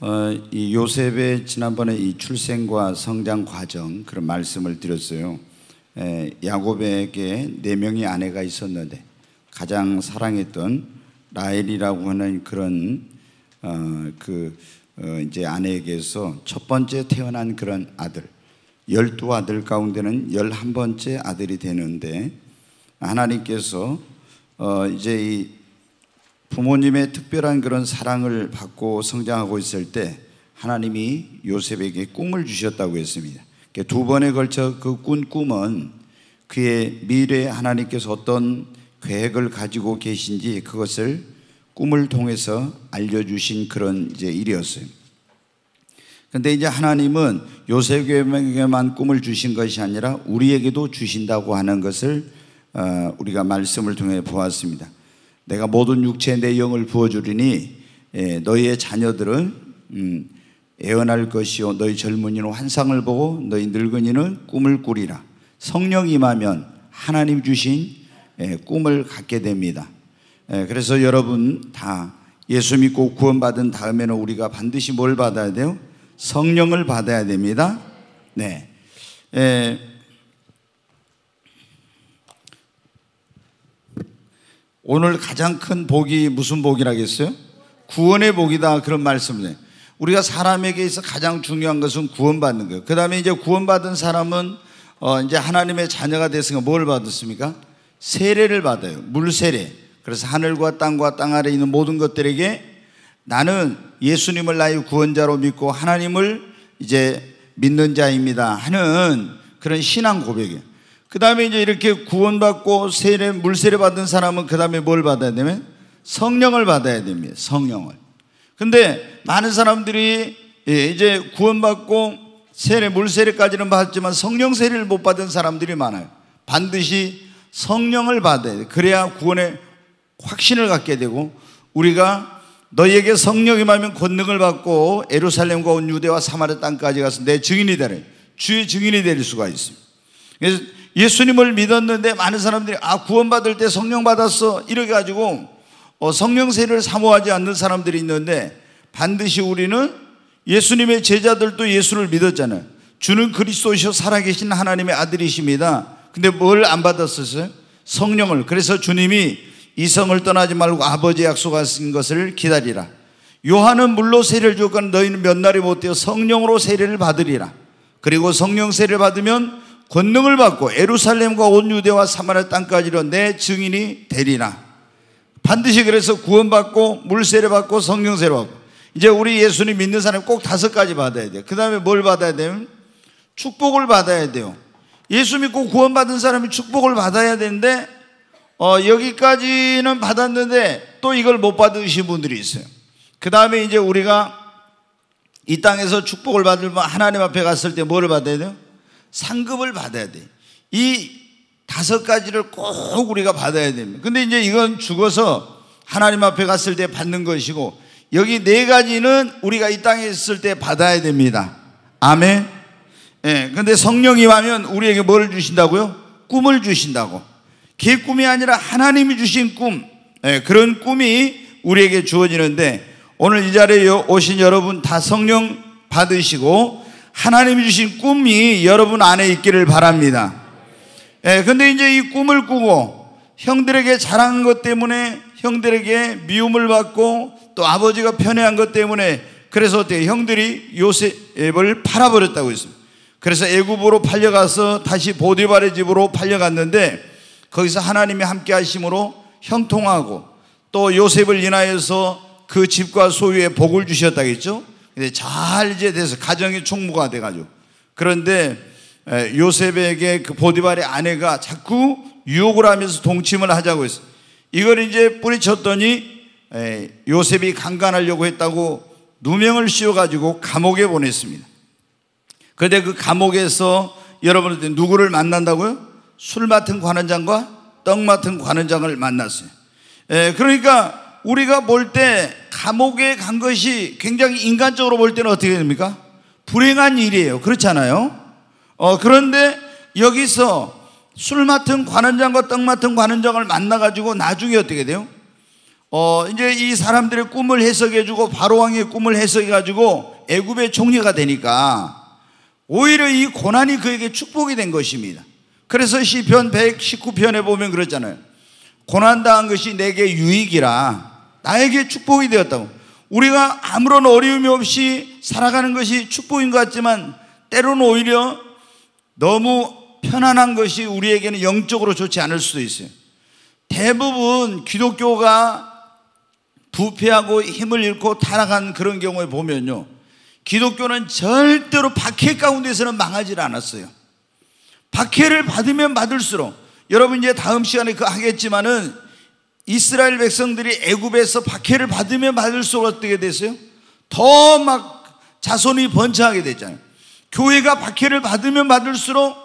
어, 이 요셉의 지난번에 이 출생과 성장 과정 그런 말씀을 드렸어요. 에, 야곱에게 네 명의 아내가 있었는데 가장 사랑했던 라헬이라고 하는 그런 어, 그 어, 이제 아내에게서 첫 번째 태어난 그런 아들 열두 아들 가운데는 열한 번째 아들이 되는데 하나님께서 어, 이제 이 부모님의 특별한 그런 사랑을 받고 성장하고 있을 때 하나님이 요셉에게 꿈을 주셨다고 했습니다. 두 번에 걸쳐 그 꾼 꿈은 그의 미래 에 하나님께서 어떤 계획을 가지고 계신지 그것을 꿈을 통해서 알려주신 그런 이제 일이었어요. 런데 이제 하나님은 요셉에게만 꿈을 주신 것이 아니라 우리에게도 주신다고 하는 것을 어, 우리가 말씀을 통해 보았습니다. 내가 모든 육체에 내 영을 부어주리니 예, 너희의 자녀들은 음, 애언할 것이요 너희 젊은이는 환상을 보고 너희 늙은이는 꿈을 꾸리라 성령 임하면 하나님 주신 예, 꿈을 갖게 됩니다 예, 그래서 여러분 다 예수 믿고 구원받은 다음에는 우리가 반드시 뭘 받아야 돼요? 성령을 받아야 됩니다 네 에, 오늘 가장 큰 복이 무슨 복이라겠어요? 구원의 복이다 그런 말씀이에요. 우리가 사람에게 있 가장 중요한 것은 구원받는 거예요. 그 다음에 이제 구원받은 사람은 어 이제 하나님의 자녀가 됐으니까 뭘 받았습니까? 세례를 받아요. 물 세례. 그래서 하늘과 땅과 땅 아래 있는 모든 것들에게 나는 예수님을 나의 구원자로 믿고 하나님을 이제 믿는 자입니다 하는 그런 신앙 고백이에요. 그 다음에 이제 이렇게 구원받고 세례, 물세례 받은 사람은 그 다음에 뭘 받아야 되면 성령을 받아야 됩니다. 성령을. 근데 많은 사람들이 예, 이제 구원받고 세례, 물세례까지는 받지만 성령 세례를 못 받은 사람들이 많아요. 반드시 성령을 받아야 돼. 그래야 구원의 확신을 갖게 되고 우리가 너희에게 성령이 마면 권능을 받고 에루살렘과 온 유대와 사마리 땅까지 가서 내 증인이 되는 주의 증인이 될 수가 있습니다. 그래서 예수님을 믿었는데 많은 사람들이 아 구원받을 때 성령 받았어 이렇게 가지고 어, 성령 세를 례 사모하지 않는 사람들이 있는데 반드시 우리는 예수님의 제자들도 예수를 믿었잖아요. 주는 그리스도시요 살아계신 하나님의 아들이십니다. 근데 뭘 안 받았었어요? 성령을. 그래서 주님이 이성을 떠나지 말고 아버지 약속하신 것을 기다리라. 요한은 물로 세례를 줬건 너희는 몇 날이 못되어 성령으로 세례를 받으리라. 그리고 성령 세례를 받으면 권능을 받고 에루살렘과 온 유대와 사마리아 땅까지로 내 증인이 되리라. 반드시 그래서 구원받고 물세례 받고 성령세를 받고 이제 우리 예수님 믿는 사람 꼭 다섯 가지 받아야 돼요. 그 다음에 뭘 받아야 되면 축복을 받아야 돼요. 예수 믿고 구원받은 사람이 축복을 받아야 되는데 어, 여기까지는 받았는데 또 이걸 못 받으신 분들이 있어요. 그 다음에 이제 우리가 이 땅에서 축복을 받을면 뭐 하나님 앞에 갔을 때 뭐를 받아야 돼요? 상급을 받아야 돼. 이 다섯 가지를 꼭 우리가 받아야 됩니다. 근데 이제 이건 죽어서 하나님 앞에 갔을 때 받는 것이고 여기 네 가지는 우리가 이 땅에 있을 때 받아야 됩니다. 아멘. 예. 근데 성령이 와면 우리에게 뭘 주신다고요? 꿈을 주신다고. 개꿈이 아니라 하나님이 주신 꿈. 예, 그런 꿈이 우리에게 주어지는데 오늘 이 자리에 오신 여러분 다 성령 받으시고 하나님이 주신 꿈이 여러분 안에 있기를 바랍니다. 예, 근데 이제 이 꿈을 꾸고 형들에게 잘한 것 때문에 형들에게 미움을 받고 또 아버지가 편애한 것 때문에 그래서 어떻게 형들이 요셉을 팔아버렸다고 했습니다. 그래서 애굽으로 팔려가서 다시 보디발의 집으로 팔려갔는데 거기서 하나님이 함께 하심으로 형통하고 또 요셉을 인하여서 그 집과 소유에 복을 주셨다겠죠. 근데 잘 이제 돼서 가정의 총무가 돼가지고 그런데 요셉에게 그 보디발의 아내가 자꾸 유혹을 하면서 동침을 하자고 했어. 이걸 이제 뿌리쳤더니 요셉이 강간하려고 했다고 누명을 씌워가지고 감옥에 보냈습니다. 그런데 그 감옥에서 여러분들 누구를 만난다고요? 술 맡은 관원장과 떡 맡은 관원장을 만났어요. 그러니까 우리가 볼 때 감옥에 간 것이 굉장히 인간적으로 볼 때는 어떻게 됩니까? 불행한 일이에요. 그렇잖아요. 어, 그런데 여기서 술 맡은 관원장과 떡 맡은 관원장을 만나가지고 나중에 어떻게 돼요? 어, 이제 이 사람들의 꿈을 해석해주고 바로왕의 꿈을 해석해가지고 애굽의 총리가 되니까 오히려 이 고난이 그에게 축복이 된 것입니다. 그래서 시편 119편에 보면 그렇잖아요. 고난당한 것이 내게 유익이라 나에게 축복이 되었다고. 우리가 아무런 어려움이 없이 살아가는 것이 축복인 것 같지만 때로는 오히려 너무 편안한 것이 우리에게는 영적으로 좋지 않을 수도 있어요. 대부분 기독교가 부패하고 힘을 잃고 타락한 그런 경우에 보면요. 기독교는 절대로 박해 가운데서는 망하지 않았어요. 박해를 받으면 받을수록 여러분 이제 다음 시간에 그 하겠지만은 이스라엘 백성들이 애굽에서 박해를 받으면 받을수록 어떻게 됐어요? 더 막 자손이 번창하게 됐잖아요. 교회가 박해를 받으면 받을수록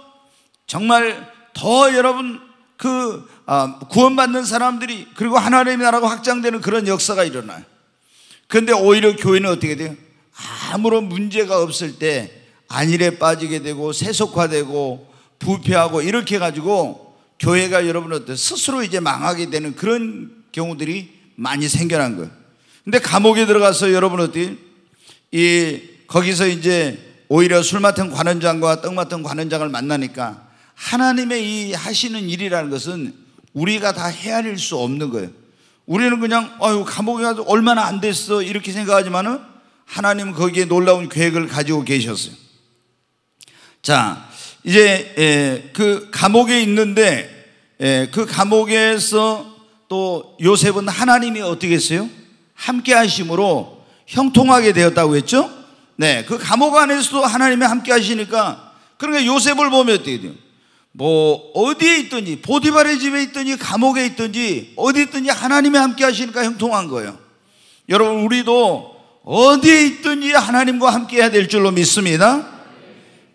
정말 더 여러분 그 아, 구원받는 사람들이 그리고 하나님의 나라가 확장되는 그런 역사가 일어나요. 그런데 오히려 교회는 어떻게 돼요? 아무런 문제가 없을 때 안일에 빠지게 되고 세속화되고 부패하고 이렇게 가지고 교회가 여러분 한테 스스로 이제 망하게 되는 그런 경우들이 많이 생겨난 거예요. 근데 감옥에 들어가서 여러분 어때 이 거기서 이제 오히려 술 맡은 관원장과 떡 맡은 관원장을 만나니까 하나님의 이 하시는 일이라는 것은 우리가 다 헤아릴 수 없는 거예요. 우리는 그냥 아유 감옥에 가서 얼마나 안 됐어 이렇게 생각하지만은 하나님 거기에 놀라운 계획을 가지고 계셨어요. 자, 이제 예, 그 감옥에 있는데 예, 그 감옥에서 또 요셉은 하나님이 어떻게 했어요? 함께 하심으로 형통하게 되었다고 했죠? 네. 그 감옥 안에서도 하나님이 함께 하시니까 그러니까 요셉을 보면 어떻게 돼요? 뭐 어디에 있든지 보디발의 집에 있든지 감옥에 있든지 어디 있든지 하나님이 함께 하시니까 형통한 거예요. 여러분 우리도 어디에 있든지 하나님과 함께 해야 될 줄로 믿습니다.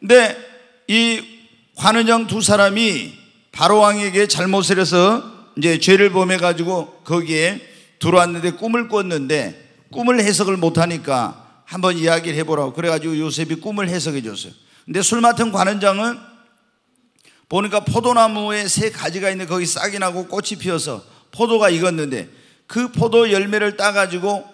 근데 이관원장두 사람이 바로 왕에게 잘못을 해서 이제 죄를 범해 가지고 거기에 들어왔는데 꿈을 꿨는데 꿈을 해석을 못 하니까 한번 이야기를 해보라고 그래가지고 요셉이 꿈을 해석해 줬어요. 근데 술 맡은 관원장은 보니까 포도나무에 세 가지가 있는데 거기 싹이 나고 꽃이 피어서 포도가 익었는데 그 포도 열매를 따가지고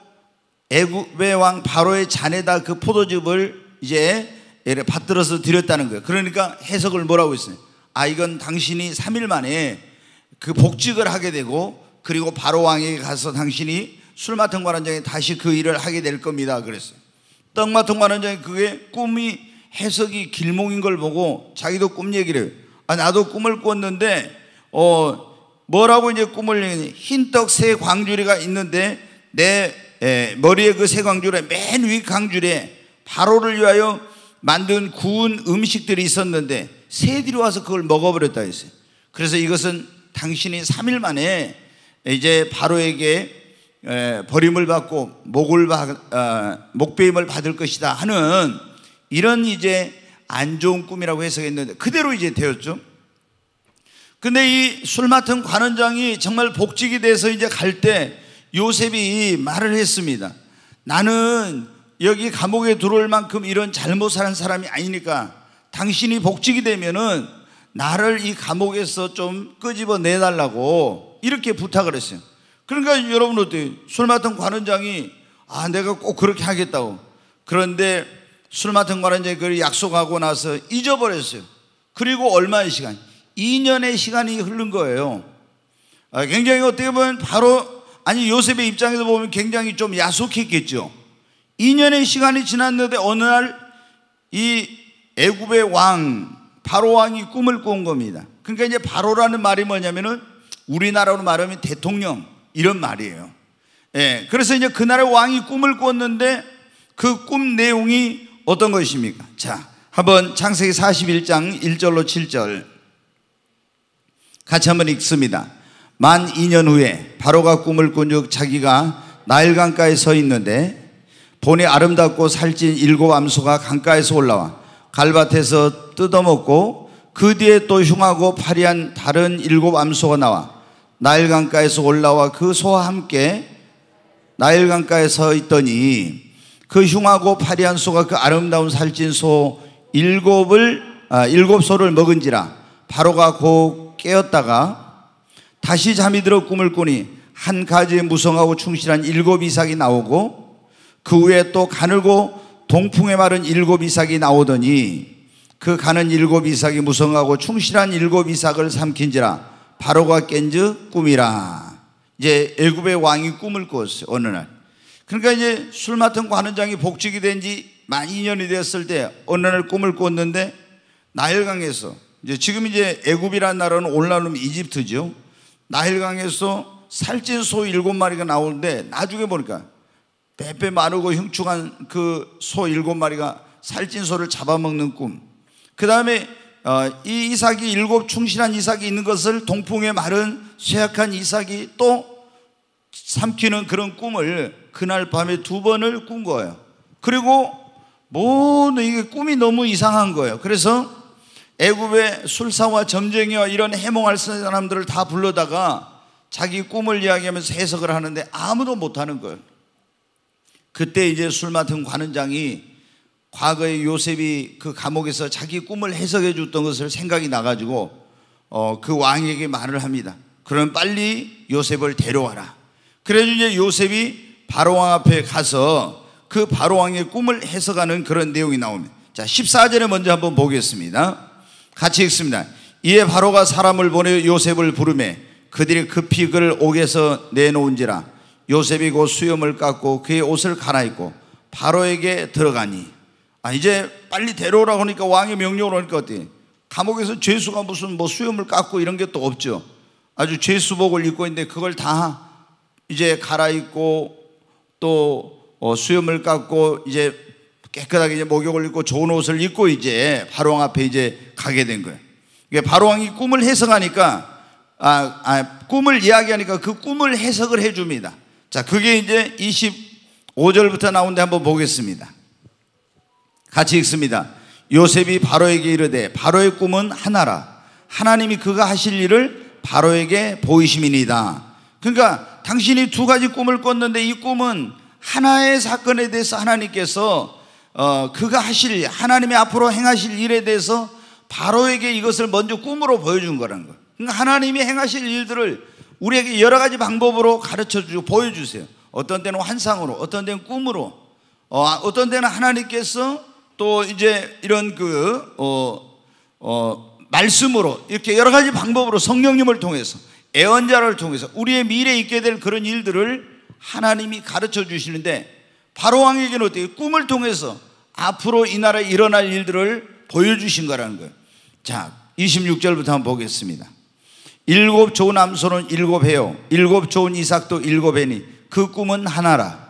애굽의 왕 바로의 잔에다 그 포도즙을 이제 예를 받들어서 드렸다는 거예요. 그러니까 해석을 뭐라고 했어요? 아 이건 당신이 3일 만에 그 복직을 하게 되고 그리고 바로 왕에게 가서 당신이 술 맡은 관원장이 다시 그 일을 하게 될 겁니다. 그랬어요. 떡 맡은 관원장이 그게 꿈이 해석이 길몽인 걸 보고 자기도 꿈 얘기를 아 나도 꿈을 꿨는데 어 뭐라고 이제 꿈을 얘기하니 흰떡 세 광주리가 있는데 내 에, 예, 머리에 그 세 광주리 맨위 광주리에 바로를 위하여 만든 구운 음식들이 있었는데 새들이 와서 그걸 먹어버렸다 했어요. 그래서 이것은 당신이 3일 만에 이제 바로에게 버림을 받고 목을 아, 목배임을 받을 것이다 하는 이런 이제 안 좋은 꿈이라고 해석했는데 그대로 이제 되었죠. 근데 이 술 맡은 관원장이 정말 복직이 돼서 이제 갈 때 요셉이 말을 했습니다. 나는 여기 감옥에 들어올 만큼 이런 잘못 사는 사람이 아니니까 당신이 복직이 되면은 나를 이 감옥에서 좀 끄집어 내달라고 이렇게 부탁을 했어요. 그러니까 여러분 어때요? 술 맡은 관원장이 아, 내가 꼭 그렇게 하겠다고. 그런데 술 맡은 관원장이 그걸 약속하고 나서 잊어버렸어요. 그리고 얼마의 시간? 2년의 시간이 흐른 거예요. 아, 굉장히 어떻게 보면 바로 아니 요셉의 입장에서 보면 굉장히 좀 야속했겠죠. 2년의 시간이 지났는데 어느 날 이 애굽의 왕 바로 왕이 꿈을 꾼 겁니다. 그러니까 이제 바로라는 말이 뭐냐면은 우리나라로 말하면 대통령 이런 말이에요. 예. 그래서 이제 그 나라의 왕이 꿈을 꿨는데 그 꿈 내용이 어떤 것입니까? 자, 한번 창세기 41장 1절로 7절 같이 한번 읽습니다. 만 2년 후에 바로가 꿈을 꾼즉 자기가 나일강가에 서 있는데 본이 아름답고 살찐 일곱 암소가 강가에서 올라와 갈밭에서 뜯어먹고 그 뒤에 또 흉하고 파리한 다른 일곱 암소가 나와 나일 강가에서 올라와 그 소와 함께 나일 강가에 서 있더니 그 흉하고 파리한 소가 그 아름다운 살찐 소 일곱을 아, 일곱 소를 먹은지라 바로가 곧 깨었다가 다시 잠이 들어 꿈을 꾸니 한 가지에 무성하고 충실한 일곱 이삭이 나오고 그 후에 또 가늘고 동풍에 마른 일곱 이삭이 나오더니 그 가는 일곱 이삭이 무성하고 충실한 일곱 이삭을 삼킨지라 바로가 깬즉 꿈이라 이제 애굽의 왕이 꿈을 꾸었어요 어느 날 그러니까 이제 술 맡은 관원장이 복직이 된 지 만 2년이 됐을 때 어느 날 꿈을 꿨는데 나일강에서 이제 지금 이제 애굽이라는 나라는 올라오면 이집트죠 나일강에서 살찐 소 일곱 마리가 나오는데 나중에 보니까 배배 마르고 흉충한 그 소 일곱 마리가 살찐 소를 잡아먹는 꿈. 그 다음에 어, 이 이삭이 일곱 충실한 이삭이 있는 것을 동풍에 마른 쇠약한 이삭이 또 삼키는 그런 꿈을 그날 밤에 두 번을 꾼 거예요. 그리고 모든 이게 꿈이 너무 이상한 거예요. 그래서 애굽의 술사와 점쟁이와 이런 해몽할 사람들을 다 불러다가 자기 꿈을 이야기하면서 해석을 하는데 아무도 못하는 거예요. 그때 이제 술 맡은 관원장이 과거에 요셉이 그 감옥에서 자기 꿈을 해석해 줬던 것을 생각이 나가지고 어, 그 왕에게 말을 합니다. 그럼 빨리 요셉을 데려와라. 그래서 이제 요셉이 바로왕 앞에 가서 그 바로왕의 꿈을 해석하는 그런 내용이 나옵니다. 자, 14절에 먼저 한번 보겠습니다. 같이 읽습니다. 이에 바로가 사람을 보내 요셉을 부르매 그들이 급히 그를 옥에서 내놓은지라 요셉이 곧 수염을 깎고 그의 옷을 갈아입고 바로에게 들어가니 아 이제 빨리 데려오라고 하니까 왕의 명령으로 하니까 어때? 감옥에서 죄수가 무슨 뭐 수염을 깎고 이런 게 또 없죠. 아주 죄수복을 입고 있는데 그걸 다 이제 갈아입고 또 어, 수염을 깎고 이제 깨끗하게 이제 목욕을 입고 좋은 옷을 입고 이제 바로왕 앞에 이제 가게 된 거예요. 이게 바로왕이 꿈을 해석하니까 아, 아, 꿈을 이야기하니까 그 꿈을 해석을 해줍니다. 자, 그게 이제 25절부터 나오는데 한번 보겠습니다. 같이 읽습니다. 요셉이 바로에게 이르되 바로의 꿈은 하나라. 하나님이 그가 하실 일을 바로에게 보이심이니다. 그러니까 당신이 두 가지 꿈을 꿨는데 이 꿈은 하나의 사건에 대해서 하나님께서 어, 그가 하실 하나님의 앞으로 행하실 일에 대해서 바로에게 이것을 먼저 꿈으로 보여준 거라는 거. 그러니까 하나님이 행하실 일들을 우리에게 여러 가지 방법으로 가르쳐 주고 보여주세요. 어떤 때는 환상으로, 어떤 때는 꿈으로, 어, 아, 떤 때는 하나님께서 또 이제 이런 그, 어, 어, 말씀으로 이렇게 여러 가지 방법으로 성령님을 통해서 애언자를 통해서 우리의 미래에 있게 될 그런 일들을 하나님이 가르쳐 주시는데 바로왕에게는 어떻게 꿈을 통해서 앞으로 이 나라에 일어날 일들을 보여주신 거라는 거예요. 자, 26절부터 한번 보겠습니다. 일곱 좋은 암소는 일곱 해요. 일곱 좋은 이삭도 일곱 해니 그 꿈은 하나라.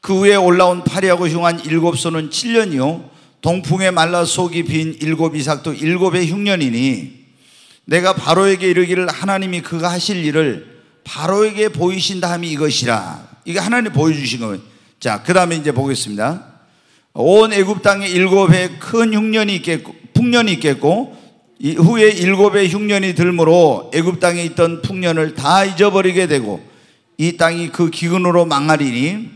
그 위에 올라온 파리하고 흉한 일곱 소는 7년이요. 동풍에 말라 속이 빈 일곱 이삭도 일곱의 흉년이니 내가 바로에게 이르기를 하나님이 그가 하실 일을 바로에게 보이신다 함이 이것이라. 이게 하나님 이 보여주신 거예요. 자, 그 다음에 이제 보겠습니다. 온 애굽 땅에 일곱 해큰 흉년이 있겠고, 풍년이 있겠고, 이 후에 일곱의 흉년이 들므로 애굽 땅에 있던 풍년을 다 잊어버리게 되고 이 땅이 그 기근으로 망하리니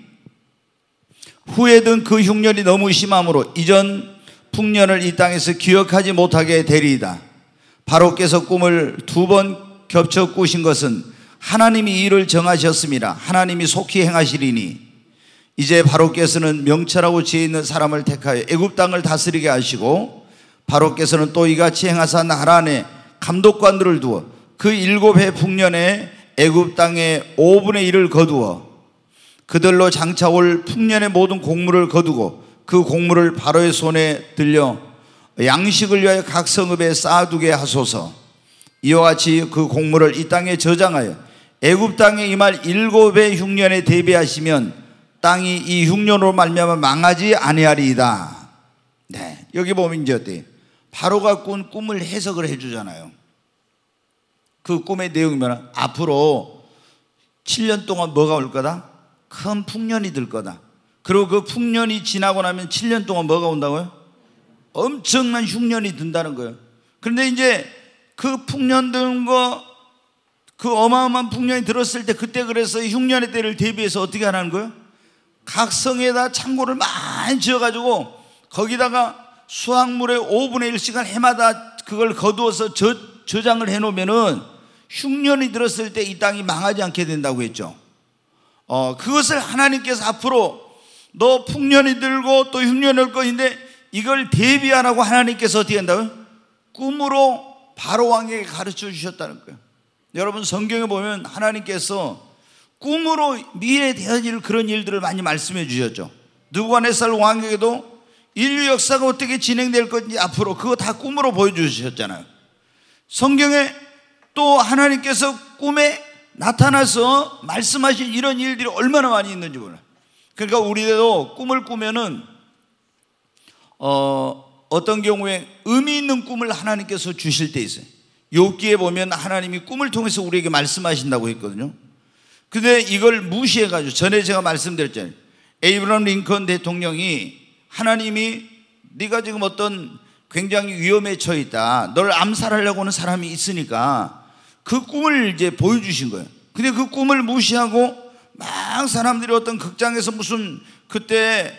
후에 든 그 흉년이 너무 심함으로 이전 풍년을 이 땅에서 기억하지 못하게 되리이다. 바로께서 꿈을 두 번 겹쳐 꾸신 것은 하나님이 이를 정하셨습니다. 하나님이 속히 행하시리니 이제 바로께서는 명철하고 지혜 있는 사람을 택하여 애굽 땅을 다스리게 하시고 바로께서는 또 이같이 행하사 나라 안에 감독관들을 두어 그 일곱 해 풍년에 애굽 땅에 5분의 1을 거두어 그들로 장차 올 풍년의 모든 곡물을 거두고 그 곡물을 바로의 손에 들려 양식을 위하여 각 성읍에 쌓아두게 하소서 이와 같이 그 곡물을 이 땅에 저장하여 애굽 땅에 이 말 일곱의 흉년에 대비하시면 땅이 이 흉년으로 말미암아 망하지 아니하리이다 네, 여기 보면 이제 어때요? 바로가 꾼 꿈을 해석을 해주잖아요. 그 꿈의 내용이 뭐냐? 앞으로 7년 동안 뭐가 올 거다? 큰 풍년이 들 거다. 그리고 그 풍년이 지나고 나면 7년 동안 뭐가 온다고요? 엄청난 흉년이 든다는 거예요. 그런데 이제 그 풍년 든 거, 그 어마어마한 풍년이 들었을 때 그때 그래서 흉년의 때를 대비해서 어떻게 하는 라 거예요? 각성에다 창고를 많이 지어가지고 거기다가 수확물의 5분의 1씩은 해마다 그걸 거두어서 저, 저장을 해놓으면은 흉년이 들었을 때 이 땅이 망하지 않게 된다고 했죠. 어, 그것을 하나님께서 앞으로 너 풍년이 들고 또 흉년이 올 것인데 이걸 대비하라고 하나님께서 어떻게 한다고요? 꿈으로 바로왕에게 가르쳐 주셨다는 거예요. 여러분 성경에 보면 하나님께서 꿈으로 미래에 대한 일 그런 일들을 많이 말씀해 주셨죠. 누구간네살 왕에게도 인류 역사가 어떻게 진행될 건지 앞으로 그거 다 꿈으로 보여주셨잖아요. 성경에 또 하나님께서 꿈에 나타나서 말씀하신 이런 일들이 얼마나 많이 있는지 몰라요. 그러니까 우리도 꿈을 꾸면은 어, 어떤 경우에 의미 있는 꿈을 하나님께서 주실 때 있어요. 욥기에 보면 하나님이 꿈을 통해서 우리에게 말씀하신다고 했거든요. 근데 이걸 무시해 가지고 전에 제가 말씀드렸잖아요. 에이브럼 링컨 대통령이 하나님이 네가 지금 어떤 굉장히 위험에 처해 있다. 널 암살하려고 하는 사람이 있으니까 그 꿈을 이제 보여주신 거예요. 근데 그 꿈을 무시하고 막 사람들이 어떤 극장에서 무슨 그때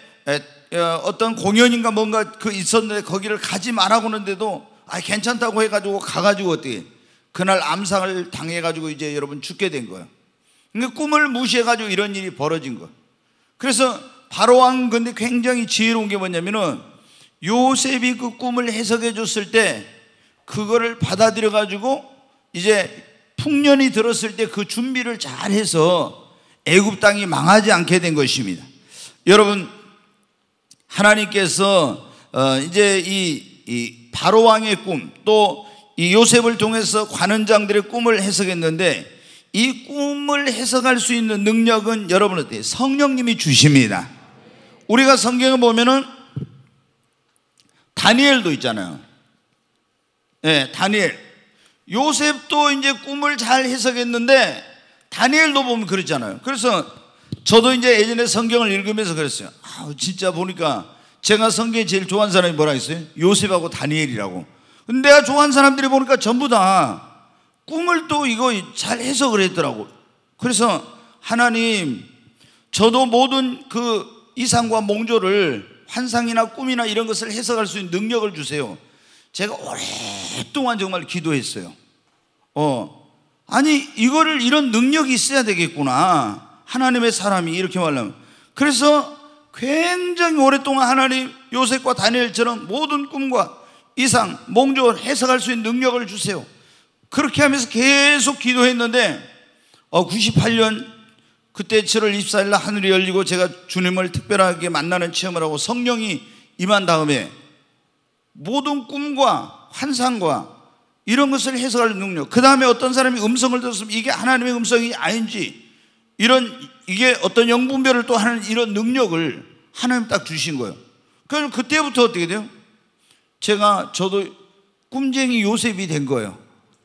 어, 어떤 공연인가 뭔가 그 있었는데 거기를 가지 말라고 하는데도 아 괜찮다고 해가지고 가가지고 어떻게 그날 암상을 당해가지고 이제 여러분 죽게 된 거예요. 그 그러니까 꿈을 무시해가지고 이런 일이 벌어진 거예요. 그래서 바로왕 근데 굉장히 지혜로운 게 뭐냐면은 요셉이 그 꿈을 해석해 줬을 때 그거를 받아들여 가지고 이제 풍년이 들었을 때 그 준비를 잘 해서 애굽 땅이 망하지 않게 된 것입니다. 여러분 하나님께서 어, 이제 이, 바로 왕의 꿈 또 이 요셉을 통해서 관원장들의 꿈을 해석했는데 이 꿈을 해석할 수 있는 능력은 여러분한테 성령님이 주십니다. 우리가 성경을 보면은 다니엘도 있잖아요. 예, 네, 다니엘. 요셉도 이제 꿈을 잘 해석했는데 다니엘도 보면 그렇잖아요. 그래서 저도 이제 예전에 성경을 읽으면서 그랬어요. 아, 진짜 보니까 제가 성경에 제일 좋아하는 사람이 뭐라 했어요? 요셉하고 다니엘이라고. 근데 내가 좋아하는 사람들이 보니까 전부 다 꿈을 또 이거 잘 해석을 했더라고. 그래서 하나님, 저도 모든 그 이상과 몽조를 환상이나 꿈이나 이런 것을 해석할 수 있는 능력을 주세요. 제가 오랫동안 정말 기도했어요. 어. 아니, 이거를 이런 능력이 있어야 되겠구나. 하나님의 사람이 이렇게 말하면. 그래서 굉장히 오랫동안 하나님 요셉과 다니엘처럼 모든 꿈과 이상, 몽조 해석할 수 있는 능력을 주세요. 그렇게 하면서 계속 기도했는데, 어, 98년 그때 7월 24일 날 하늘이 열리고 제가 주님을 특별하게 만나는 체험을 하고 성령이 임한 다음에 모든 꿈과 환상과 이런 것을 해석할 능력. 그 다음에 어떤 사람이 음성을 들었으면 이게 하나님의 음성이 아닌지 이런 이게 어떤 영분별을 또 하는 이런 능력을 하나님 딱 주신 거예요. 그럼 그때부터 어떻게 돼요? 제가 저도 꿈쟁이 요셉이 된 거예요.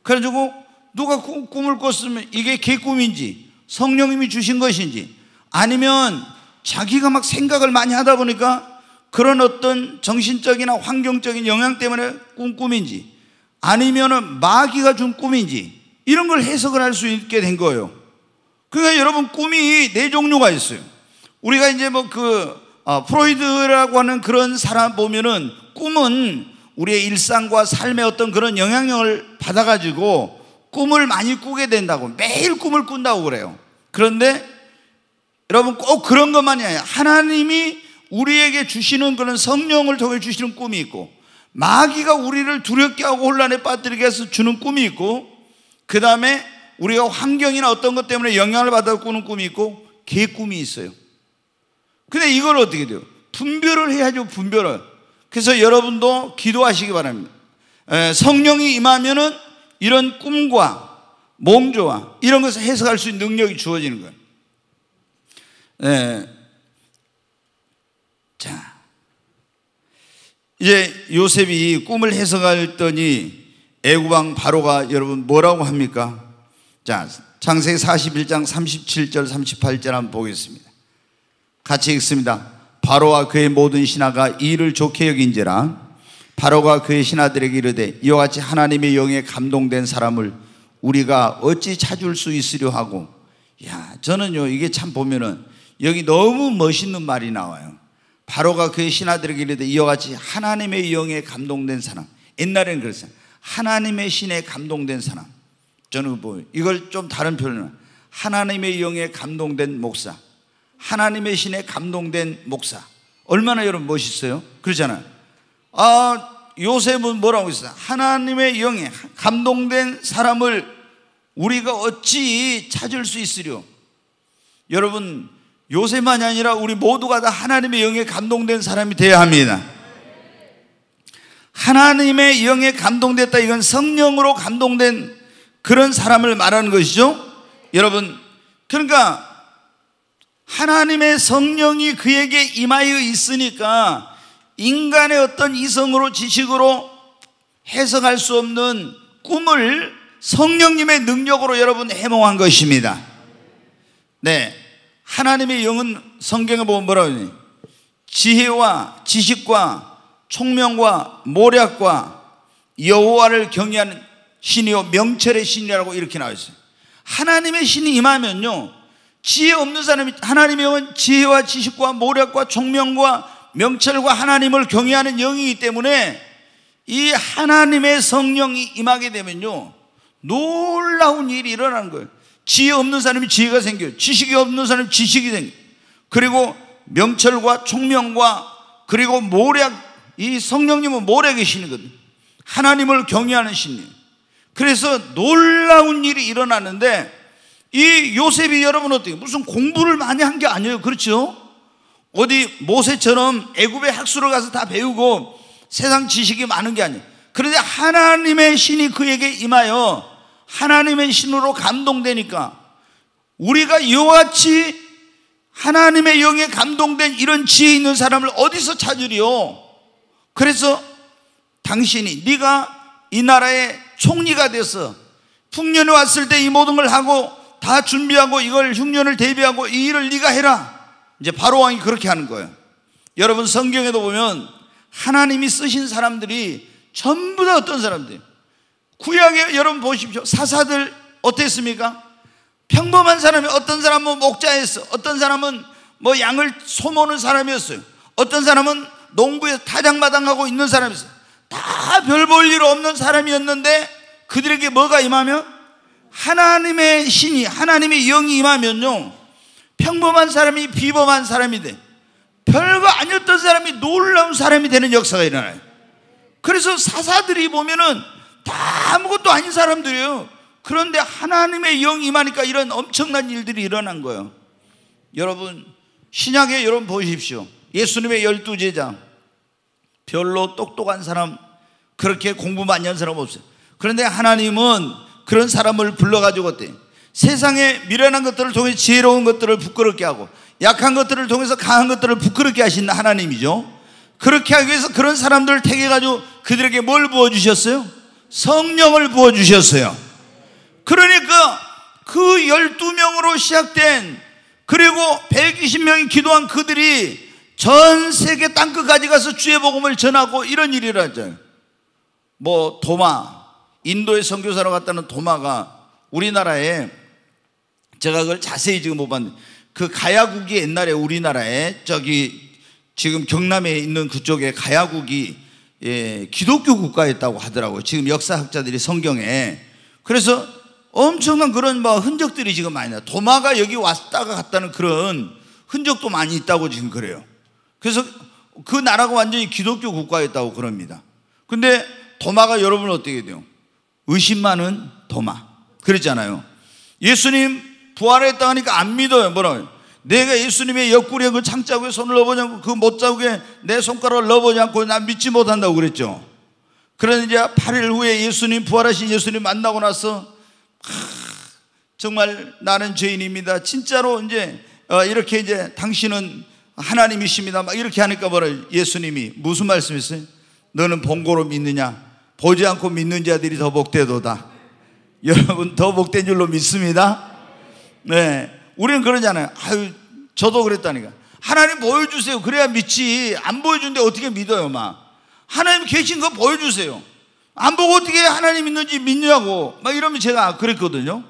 그래가지고 누가 꿈, 을 꿨으면 이게 개꿈인지 성령님이 주신 것인지 아니면 자기가 막 생각을 많이 하다 보니까 그런 어떤 정신적이나 환경적인 영향 때문에 꾼 꿈인지 아니면은 마귀가 준 꿈인지 이런 걸 해석을 할 수 있게 된 거예요. 그러니까 여러분 꿈이 네 종류가 있어요. 우리가 이제 뭐그 어, 프로이드라고 하는 그런 사람 보면은 꿈은 우리의 일상과 삶의 어떤 그런 영향력을 받아가지고 꿈을 많이 꾸게 된다고 매일 꿈을 꾼다고 그래요. 그런데 여러분 꼭 그런 것만이 아니에요. 하나님이 우리에게 주시는 그런 성령을 통해 주시는 꿈이 있고 마귀가 우리를 두렵게 하고 혼란에 빠뜨리게 해서 주는 꿈이 있고 그 다음에 우리가 환경이나 어떤 것 때문에 영향을 받아 꾸는 꿈이 있고 개꿈이 있어요. 근데 이걸 어떻게 돼요? 분별을 해야죠, 분별을. 그래서 여러분도 기도하시기 바랍니다. 성령이 임하면은 이런 꿈과 몸조와 이런 것을 해석할 수 있는 능력이 주어지는 거예요. 네. 자. 이제 요셉이 꿈을 해석했더니 애굽왕 바로가 여러분 뭐라고 합니까? 자, 창세기 41장 37절 38절 한번 보겠습니다. 같이 읽습니다. 바로와 그의 모든 신하가 이를 좋게 여긴지라 바로가 그의 신하들에게 이르되 이와 같이 하나님의 영에 감동된 사람을 우리가 어찌 찾을 수 있으려 하고 야 저는요 이게 참 보면은 여기 너무 멋있는 말이 나와요. 바로가 그의 신하들에게 이르되 이와 같이 하나님의 영에 감동된 사람 옛날에는 그랬어요. 하나님의 신에 감동된 사람 저는 뭐 이걸 좀 다른 표현은 으 하나님의 영에 감동된 목사 하나님의 신에 감동된 목사 얼마나 여러분 멋있어요? 그러잖아요. 아, 요셉은 뭐라고 했어요? 하나님의 영에 감동된 사람을 우리가 어찌 찾을 수 있으려? 여러분, 요셉만이 아니라 우리 모두가 다 하나님의 영에 감동된 사람이 되어야 합니다. 하나님의 영에 감동됐다. 이건 성령으로 감동된 그런 사람을 말하는 것이죠. 여러분, 그러니까 하나님의 성령이 그에게 임하여 있으니까 인간의 어떤 이성으로 지식으로 해석할 수 없는 꿈을 성령님의 능력으로 여러분 해몽한 것입니다. 네. 하나님의 영은 성경에 보면 뭐라고 하니? 지혜와 지식과 총명과 모략과 여호와를 경외하는 신이요 명철의 신이라고 이렇게 나와 있어요. 하나님의 신이 임하면요. 지혜 없는 사람이 하나님의 영은 지혜와 지식과 모략과 총명과 명철과 하나님을 경외하는 영이기 때문에 이 하나님의 성령이 임하게 되면요 놀라운 일이 일어나는 거예요 지혜 없는 사람이 지혜가 생겨요 지식이 없는 사람이 지식이 생겨요 그리고 명철과 총명과 그리고 모략 이 성령님은 모략 계시는 거든요 하나님을 경외하는 신님 그래서 놀라운 일이 일어나는데 이 요셉이 여러분 어떻게 무슨 공부를 많이 한 게 아니에요 그렇죠? 어디 모세처럼 애굽의 학수로 가서 다 배우고 세상 지식이 많은 게 아니에요. 그런데 하나님의 신이 그에게 임하여 하나님의 신으로 감동되니까 우리가 이와 같이 하나님의 영에 감동된 이런 지혜 있는 사람을 어디서 찾으리요? 그래서 당신이 네가 이 나라의 총리가 돼서 풍년이 왔을 때 이 모든 걸 하고 다 준비하고 이걸 흉년을 대비하고 이 일을 네가 해라. 이제 바로 왕이 그렇게 하는 거예요. 여러분 성경에도 보면 하나님이 쓰신 사람들이 전부 다 어떤 사람들이에요? 구약에 여러분 보십시오. 사사들 어땠습니까? 평범한 사람이 어떤 사람은 뭐 목자였어. 어떤 사람은 뭐 양을 소모는 사람이었어요. 어떤 사람은 농부에 타장마당하고 있는 사람이었어요. 다 별 볼 일 없는 사람이었는데 그들에게 뭐가 임하면 하나님의 신이 하나님의 영이 임하면요. 평범한 사람이 비범한 사람이 돼. 별거 아니었던 사람이 놀라운 사람이 되는 역사가 일어나요. 그래서 사사들이 보면은 다 아무것도 아닌 사람들이에요. 그런데 하나님의 영이 임하니까 이런 엄청난 일들이 일어난 거예요. 여러분, 신약에 여러분 보십시오. 예수님의 열두 제자. 별로 똑똑한 사람, 그렇게 공부 많이 한 사람 없어요. 그런데 하나님은 그런 사람을 불러가지고 어때요? 세상에 미련한 것들을 통해 지혜로운 것들을 부끄럽게 하고 약한 것들을 통해서 강한 것들을 부끄럽게 하신 하나님이죠. 그렇게 하기 위해서 그런 사람들을 택해 가지고 그들에게 뭘 부어 주셨어요? 성령을 부어 주셨어요. 그러니까 그 12명으로 시작된 그리고 120명이 기도한 그들이 전 세계 땅끝까지 가서 주의 복음을 전하고 이런 일이라잖아요. 뭐 도마 인도의 선교사로 갔다는 도마가 우리나라에 제가 그걸 자세히 지금 못 봤는데 그 가야국이 옛날에 우리나라에 저기 지금 경남에 있는 그쪽에 가야국이 예, 기독교 국가였다고 하더라고요. 지금 역사학자들이 성경에 그래서 엄청난 그런 뭐 흔적들이 지금 많이 나. 도마가 여기 왔다가 갔다는 그런 흔적도 많이 있다고 지금 그래요. 그래서 그 나라가 완전히 기독교 국가였다고 그럽니다. 근데 도마가 여러분 어떻게 돼요? 의심 많은 도마. 그랬잖아요. 예수님 부활했다 하니까 안 믿어요. 뭐라고? 내가 예수님의 옆구리에 그 창자국에 손을 넣어보냐고 그 못자국에 내 손가락을 넣어보냐고 난 믿지 못한다고 그랬죠. 그러 이제 8일 후에 예수님 부활하신 예수님 만나고 나서 아, 정말 나는 죄인입니다. 진짜로 이제 어, 이렇게 이제 당신은 하나님이십니다. 막 이렇게 하니까 뭐라 예수님이 무슨 말씀이세요? 너는 본고로 믿느냐? 보지 않고 믿는 자들이 더 복되도다. 여러분 더 복된 줄로 믿습니다. 네. 우리는 그러잖아요. 아유, 저도 그랬다니까. 하나님 보여주세요. 그래야 믿지. 안 보여준데 어떻게 믿어요, 막. 하나님 계신 거 보여주세요. 안 보고 어떻게 하나님 있는지 믿냐고. 막 이러면 제가 그랬거든요.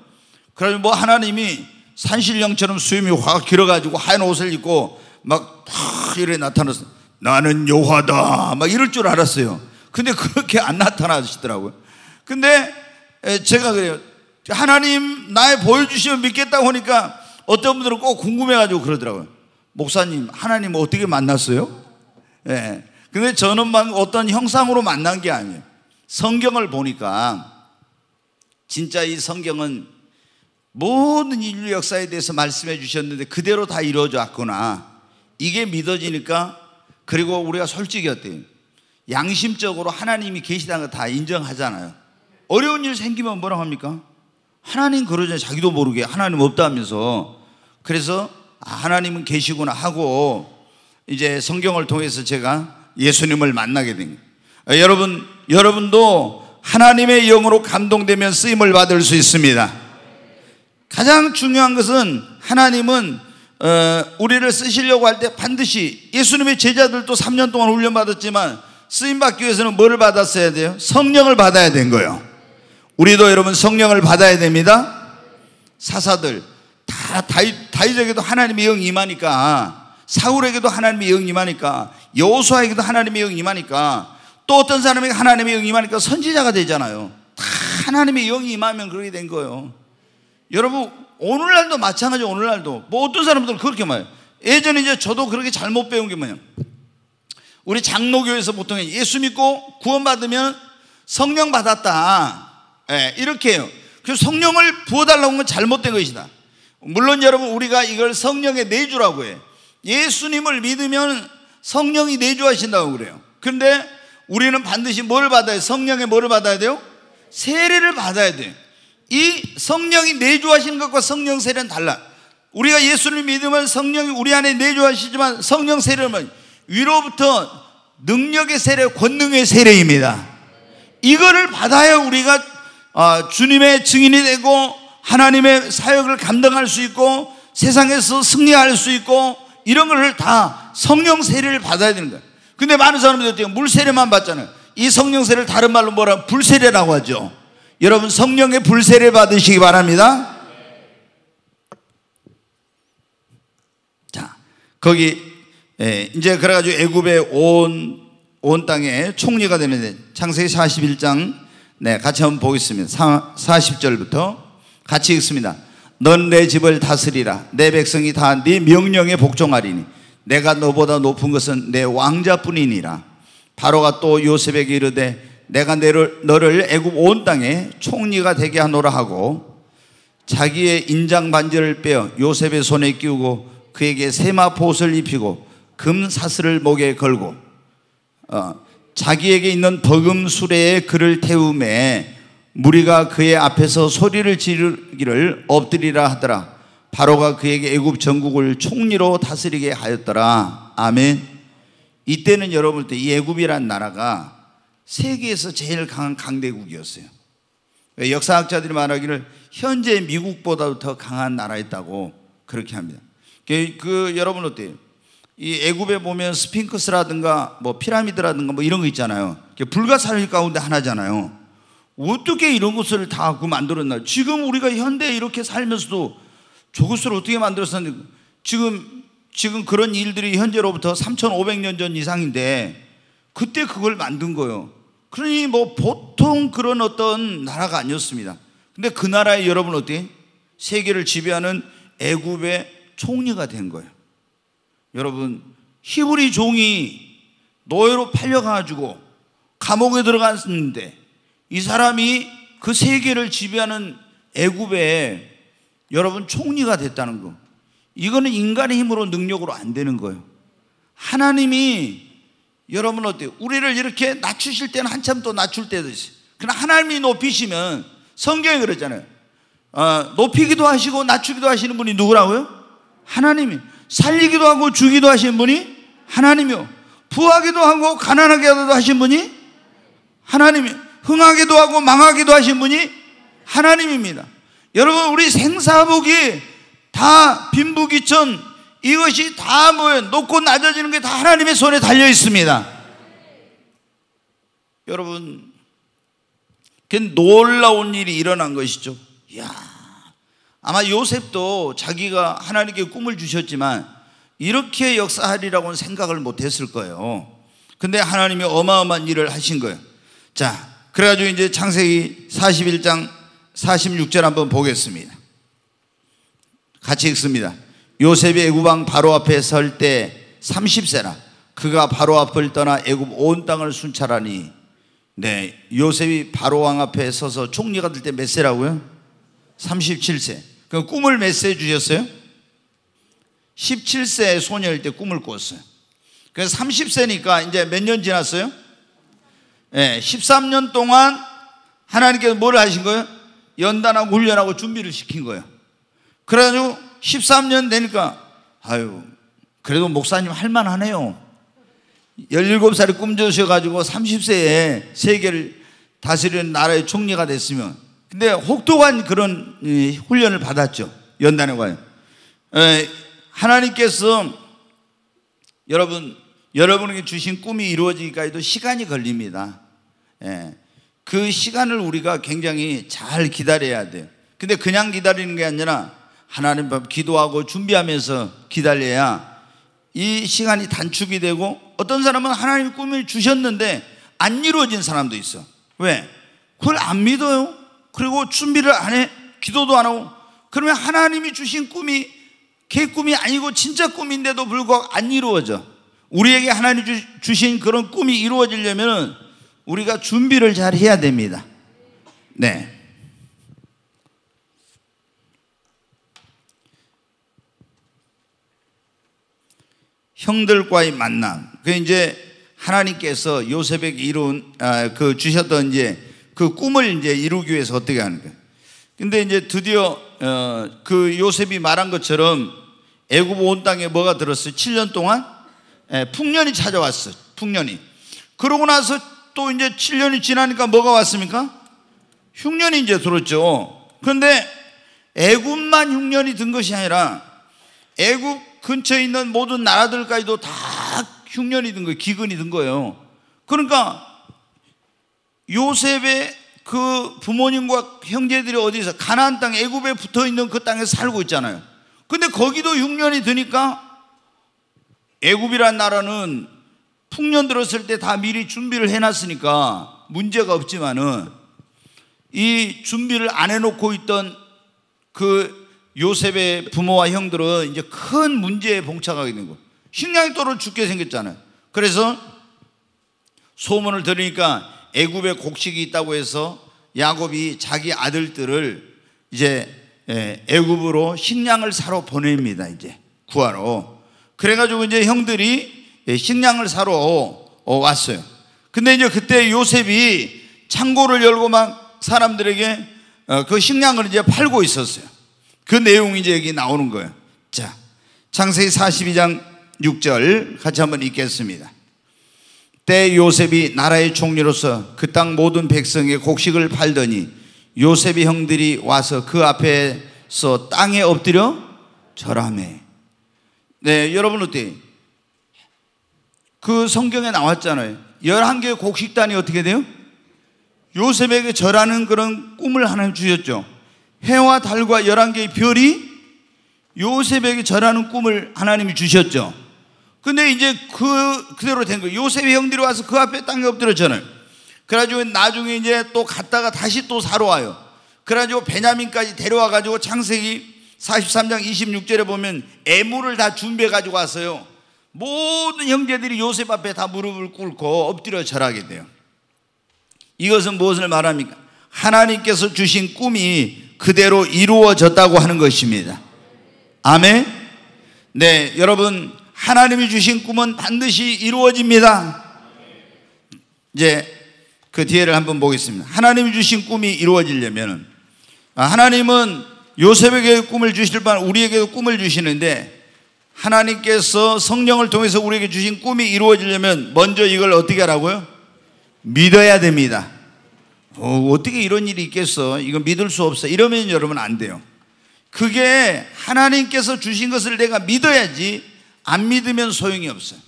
그러면 뭐 하나님이 산신령처럼 수염이 확 길어가지고 하얀 옷을 입고 막 이래 나타났어 나는 요하다. 막 이럴 줄 알았어요. 근데 그렇게 안 나타나시더라고요. 근데 제가 그래요. 하나님 나의 보여주시면 믿겠다고 하니까 어떤 분들은 꼭 궁금해가지고 그러더라고요. 목사님, 하나님 어떻게 만났어요? 예. 네. 근데 저는 어떤 형상으로 만난 게 아니에요. 성경을 보니까 진짜 이 성경은 모든 인류 역사에 대해서 말씀해 주셨는데 그대로 다 이루어져 구나 이게 믿어지니까 그리고 우리가 솔직이었대요. 양심적으로 하나님이 계시다는 거다 인정하잖아요. 어려운 일 생기면 뭐라고 합니까? 하나님 그러잖아요. 자기도 모르게 하나님 없다 하면서. 그래서 아, 하나님은 계시구나 하고 이제 성경을 통해서 제가 예수님을 만나게 된 아, 여러분, 여러분도 하나님의 영으로 감동되면 쓰임을 받을 수 있습니다. 가장 중요한 것은 하나님은 어, 우리를 쓰시려고 할 때 반드시 예수님의 제자들도 3년 동안 훈련받았지만 쓰임 받기 위해서는 뭐를 받았어야 돼요? 성령을 받아야 된 거예요. 우리도 여러분 성령을 받아야 됩니다. 사사들 다 다윗, 다윗에게도 하나님의 영 임하니까 사울에게도 하나님의 영 임하니까 여호수아에게도 하나님의 영 임하니까 또 어떤 사람에게 하나님의 영 임하니까 선지자가 되잖아요. 다 하나님의 영이 임하면 그렇게 된 거예요. 여러분 오늘날도 마찬가지 오늘날도 뭐 어떤 사람들은 그렇게 말해요. 예전에 이제 저도 그렇게 잘못 배운 게뭐냐 우리 장로교에서 보통 예수 믿고 구원받으면 성령 받았다. 예, 이렇게 해요. 그 성령을 부어달라고 하면 잘못된 것이다. 물론 여러분 우리가 이걸 성령의 내주라고 해. 예수님을 믿으면 성령이 내주하신다고 그래요. 그런데 우리는 반드시 뭘 받아야 돼요? 성령의 뭐를 받아야 돼요? 세례를 받아야 돼요. 이 성령이 내주하신 것과 성령 세례는 달라. 우리가 예수를 믿으면 성령이 우리 안에 내주하시지만 성령 세례는 위로부터 능력의 세례, 권능의 세례입니다. 이거를 받아야 우리가 어, 주님의 증인이 되고 하나님의 사역을 감당할 수 있고 세상에서 승리할 수 있고 이런 걸 다 성령 세례를 받아야 되는 거예요. 근데 많은 사람들이 어떻게 물 세례만 받잖아요. 이 성령 세례를 다른 말로 뭐라 불세례라고 하죠. 여러분 성령의 불세례 받으시기 바랍니다. 자, 거기 예, 이제 그래가지고 애굽의 온온 땅의 총리가 되는데 창세기 41장 네, 같이 한번 보겠습니다. 40절부터 같이 읽습니다. 넌 내 집을 다스리라. 내 백성이 다 네 명령에 복종하리니. 내가 너보다 높은 것은 내 왕자뿐이니라. 바로가 또 요셉에게 이르되 내가 너를, 너를 애굽 온 땅에 총리가 되게 하노라 하고 자기의 인장 반지를 빼어 요셉의 손에 끼우고 그에게 세마옷을 입히고 금 사슬을 목에 걸고 어, 자기에게 있는 버금수레에 그를 태우매 무리가 그의 앞에서 소리를 지르기를 엎드리라 하더라. 바로가 그에게 애굽 전국을 총리로 다스리게 하였더라. 아멘. 이때는 여러분 들이 애굽이란 나라가 세계에서 제일 강한 강대국이었어요. 역사학자들이 말하기를 현재 미국보다도 더 강한 나라였다고 그렇게 합니다. 그, 그 여러분 어때요? 이 애굽에 보면 스핑크스라든가 뭐 피라미드라든가 뭐 이런 거 있잖아요. 불가사리 가운데 하나잖아요. 어떻게 이런 것을 다 그 만들었나? 지금 우리가 현대에 이렇게 살면서도 저것을 어떻게 만들었었는지 지금 지금 그런 일들이 현재로부터 3,500년 전 이상인데 그때 그걸 만든 거예요. 그러니 뭐 보통 그런 어떤 나라가 아니었습니다. 근데 그 나라의 여러분 어때? 세계를 지배하는 애굽의 총리가 된 거예요. 여러분 히브리 종이 노예로 팔려가지고 감옥에 들어갔는데 이 사람이 그 세계를 지배하는 애굽에 여러분 총리가 됐다는 거. 이거는 인간의 힘으로 능력으로 안 되는 거예요. 하나님이 여러분 어때요? 우리를 이렇게 낮추실 때는 한참 또 낮출 때도 있어요. 그러나 하나님이 높이시면 성경에 그러잖아요. 어, 높이기도 하시고 낮추기도 하시는 분이 누구라고요? 하나님이. 살리기도 하고 주기도 하신 분이 하나님이요. 부하기도 하고 가난하게 하신 분이 하나님이 요 흥하기도 하고 망하기도 하신 분이 하나님입니다. 여러분 우리 생사복이 다 빈부귀천 이것이 다 뭐예요? 높고 낮아지는 게 다 하나님의 손에 달려 있습니다. 여러분, 그 놀라운 일이 일어난 것이죠. 야 아마 요셉도 자기가 하나님께 꿈을 주셨지만 이렇게 역사하리라고는 생각을 못 했을 거예요. 근데 하나님이 어마어마한 일을 하신 거예요. 자, 그래가지고 이제 창세기 41장 46절 한번 보겠습니다. 같이 읽습니다. 요셉이 애굽왕 바로 앞에 설 때 30세라 그가 바로 앞을 떠나 애굽 온 땅을 순찰하니 네, 요셉이 바로 왕 앞에 서서 총리가 될 때 몇 세라고요? 37세. 그 꿈을 메시지 주셨어요? 17세 소녀일 때 꿈을 꾸었어요 그래서 30세니까 이제 몇 년 지났어요? 예, 13년 동안 하나님께서 뭘 하신 거예요? 연단하고 훈련하고 준비를 시킨 거예요. 그래가지고 13년 되니까, 아유, 그래도 목사님 할만하네요. 17살에 꿈 주셔가지고 30세에 세계를 다스리는 나라의 총리가 됐으면 근데 혹독한 그런 훈련을 받았죠. 연단에 와요. 하나님께서 여러분 여러분에게 주신 꿈이 이루어지기까지도 시간이 걸립니다. 예. 그 시간을 우리가 굉장히 잘 기다려야 돼요. 근데 그냥 기다리는 게 아니라 하나님 밥 기도하고 준비하면서 기다려야 이 시간이 단축이 되고 어떤 사람은 하나님 꿈을 주셨는데 안 이루어진 사람도 있어. 왜? 그걸 안 믿어요. 그리고 준비를 안 해. 기도도 안 하고. 그러면 하나님이 주신 꿈이 개꿈이 아니고 진짜 꿈인데도 불구하고 안 이루어져. 우리에게 하나님 주, 주신 그런 꿈이 이루어지려면 우리가 준비를 잘 해야 됩니다. 네. 형들과의 만남. 그 이제 하나님께서 요셉에게 이룬 아, 그 주셨던 이제 그 꿈을 이제 이루기 위해서 어떻게 하는 거예요. 근데 이제 드디어 어, 그 요셉이 말한 것처럼 애굽 온 땅에 뭐가 들었어요? 7년 동안 예, 풍년이 찾아왔어. 풍년이. 그러고 나서 또 이제 7년이 지나니까 뭐가 왔습니까? 흉년이 이제 들었죠. 그런데 애굽만 흉년이 든 것이 아니라 애굽 근처에 있는 모든 나라들까지도 다 흉년이 든 거예요. 기근이 든 거예요. 그러니까 요셉의 그 부모님과 형제들이 어디서 가나안 땅 애굽에 붙어 있는 그 땅에 살고 있잖아요. 근데 거기도 6년이 되니까 애굽이란 나라는 풍년 들었을 때 다 미리 준비를 해놨으니까 문제가 없지만은 이 준비를 안 해놓고 있던 그 요셉의 부모와 형들은 이제 큰 문제에 봉착하게 된 거예요. 식량이 떨어 죽게 생겼잖아요. 그래서 소문을 들으니까 애굽에 곡식이 있다고 해서 야곱이 자기 아들들을 이제 예, 애굽으로 식량을 사러 보냅니다. 이제 구하러. 그래가지고 이제 형들이 예, 식량을 사러 어, 왔어요. 근데 이제 그때 요셉이 창고를 열고 막 사람들에게 어, 그 식량을 이제 팔고 있었어요. 그 내용이 이제 여기 나오는 거예요. 자, 창세기 42장 6절 같이 한번 읽겠습니다. 때 요셉이 나라의 총리로서 그 땅 모든 백성의 곡식을 팔더니 요셉의 형들이 와서 그 앞에서 땅에 엎드려 절함해. 네, 여러분 어때? 그 성경에 나왔잖아요. 11개의 곡식단이 어떻게 돼요? 요셉에게 절하는 그런 꿈을 하나님 주셨죠. 해와 달과 11개의 별이 요셉에게 절하는 꿈을 하나님이 주셨죠. 근데 이제 그 그대로 된 거예요. 요셉의 형들이 와서 그 앞에 땅에 엎드렸잖아요. 그래가지고 나중에 이제 또 갔다가 다시 또 사러 와요. 그래가지고 베냐민까지 데려와가지고 창세기 43장 26절에 보면 애물을 다 준비해가지고 왔어요. 모든 형제들이 요셉 앞에 다 무릎을 꿇고 엎드려 절하게 돼요. 이것은 무엇을 말합니까? 하나님께서 주신 꿈이 그대로 이루어졌다고 하는 것입니다. 아멘? 네, 여러분, 하나님이 주신 꿈은 반드시 이루어집니다. 이제 그 뒤에를 한번 보겠습니다. 하나님이 주신 꿈이 이루어지려면 아, 하나님은 요셉에게 꿈을 주실 반 우리에게도 꿈을 주시는데 하나님께서 성령을 통해서 우리에게 주신 꿈이 이루어지려면 먼저 이걸 어떻게 하라고요? 믿어야 됩니다. 어, 어떻게 이런 일이 있겠어? 이거 믿을 수 없어. 이러면 여러분 안 돼요. 그게 하나님께서 주신 것을 내가 믿어야지 안 믿으면 소용이 없어요.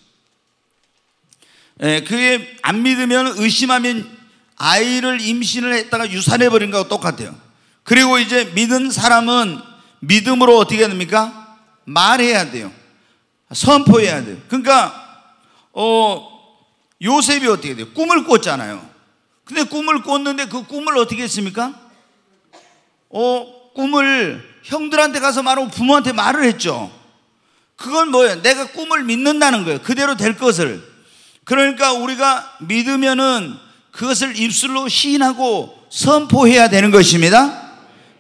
예, 그게 안 믿으면 의심하면 아이를 임신을 했다가 유산해 버린 거하 똑같아요. 그리고 이제 믿은 사람은 믿음으로 어떻게 됩니까? 말해야 돼요. 선포해야 돼요. 그러니까 어 요셉이 어떻게 돼요? 꿈을 꿨잖아요. 근데 꿈을 꿨는데 그 꿈을 어떻게 했습니까? 어 꿈을 형들한테 가서 말하고 부모한테 말을 했죠. 그건 뭐예요? 내가 꿈을 믿는다는 거예요. 그대로 될 것을. 그러니까 우리가 믿으면은 그것을 입술로 시인하고 선포해야 되는 것입니다.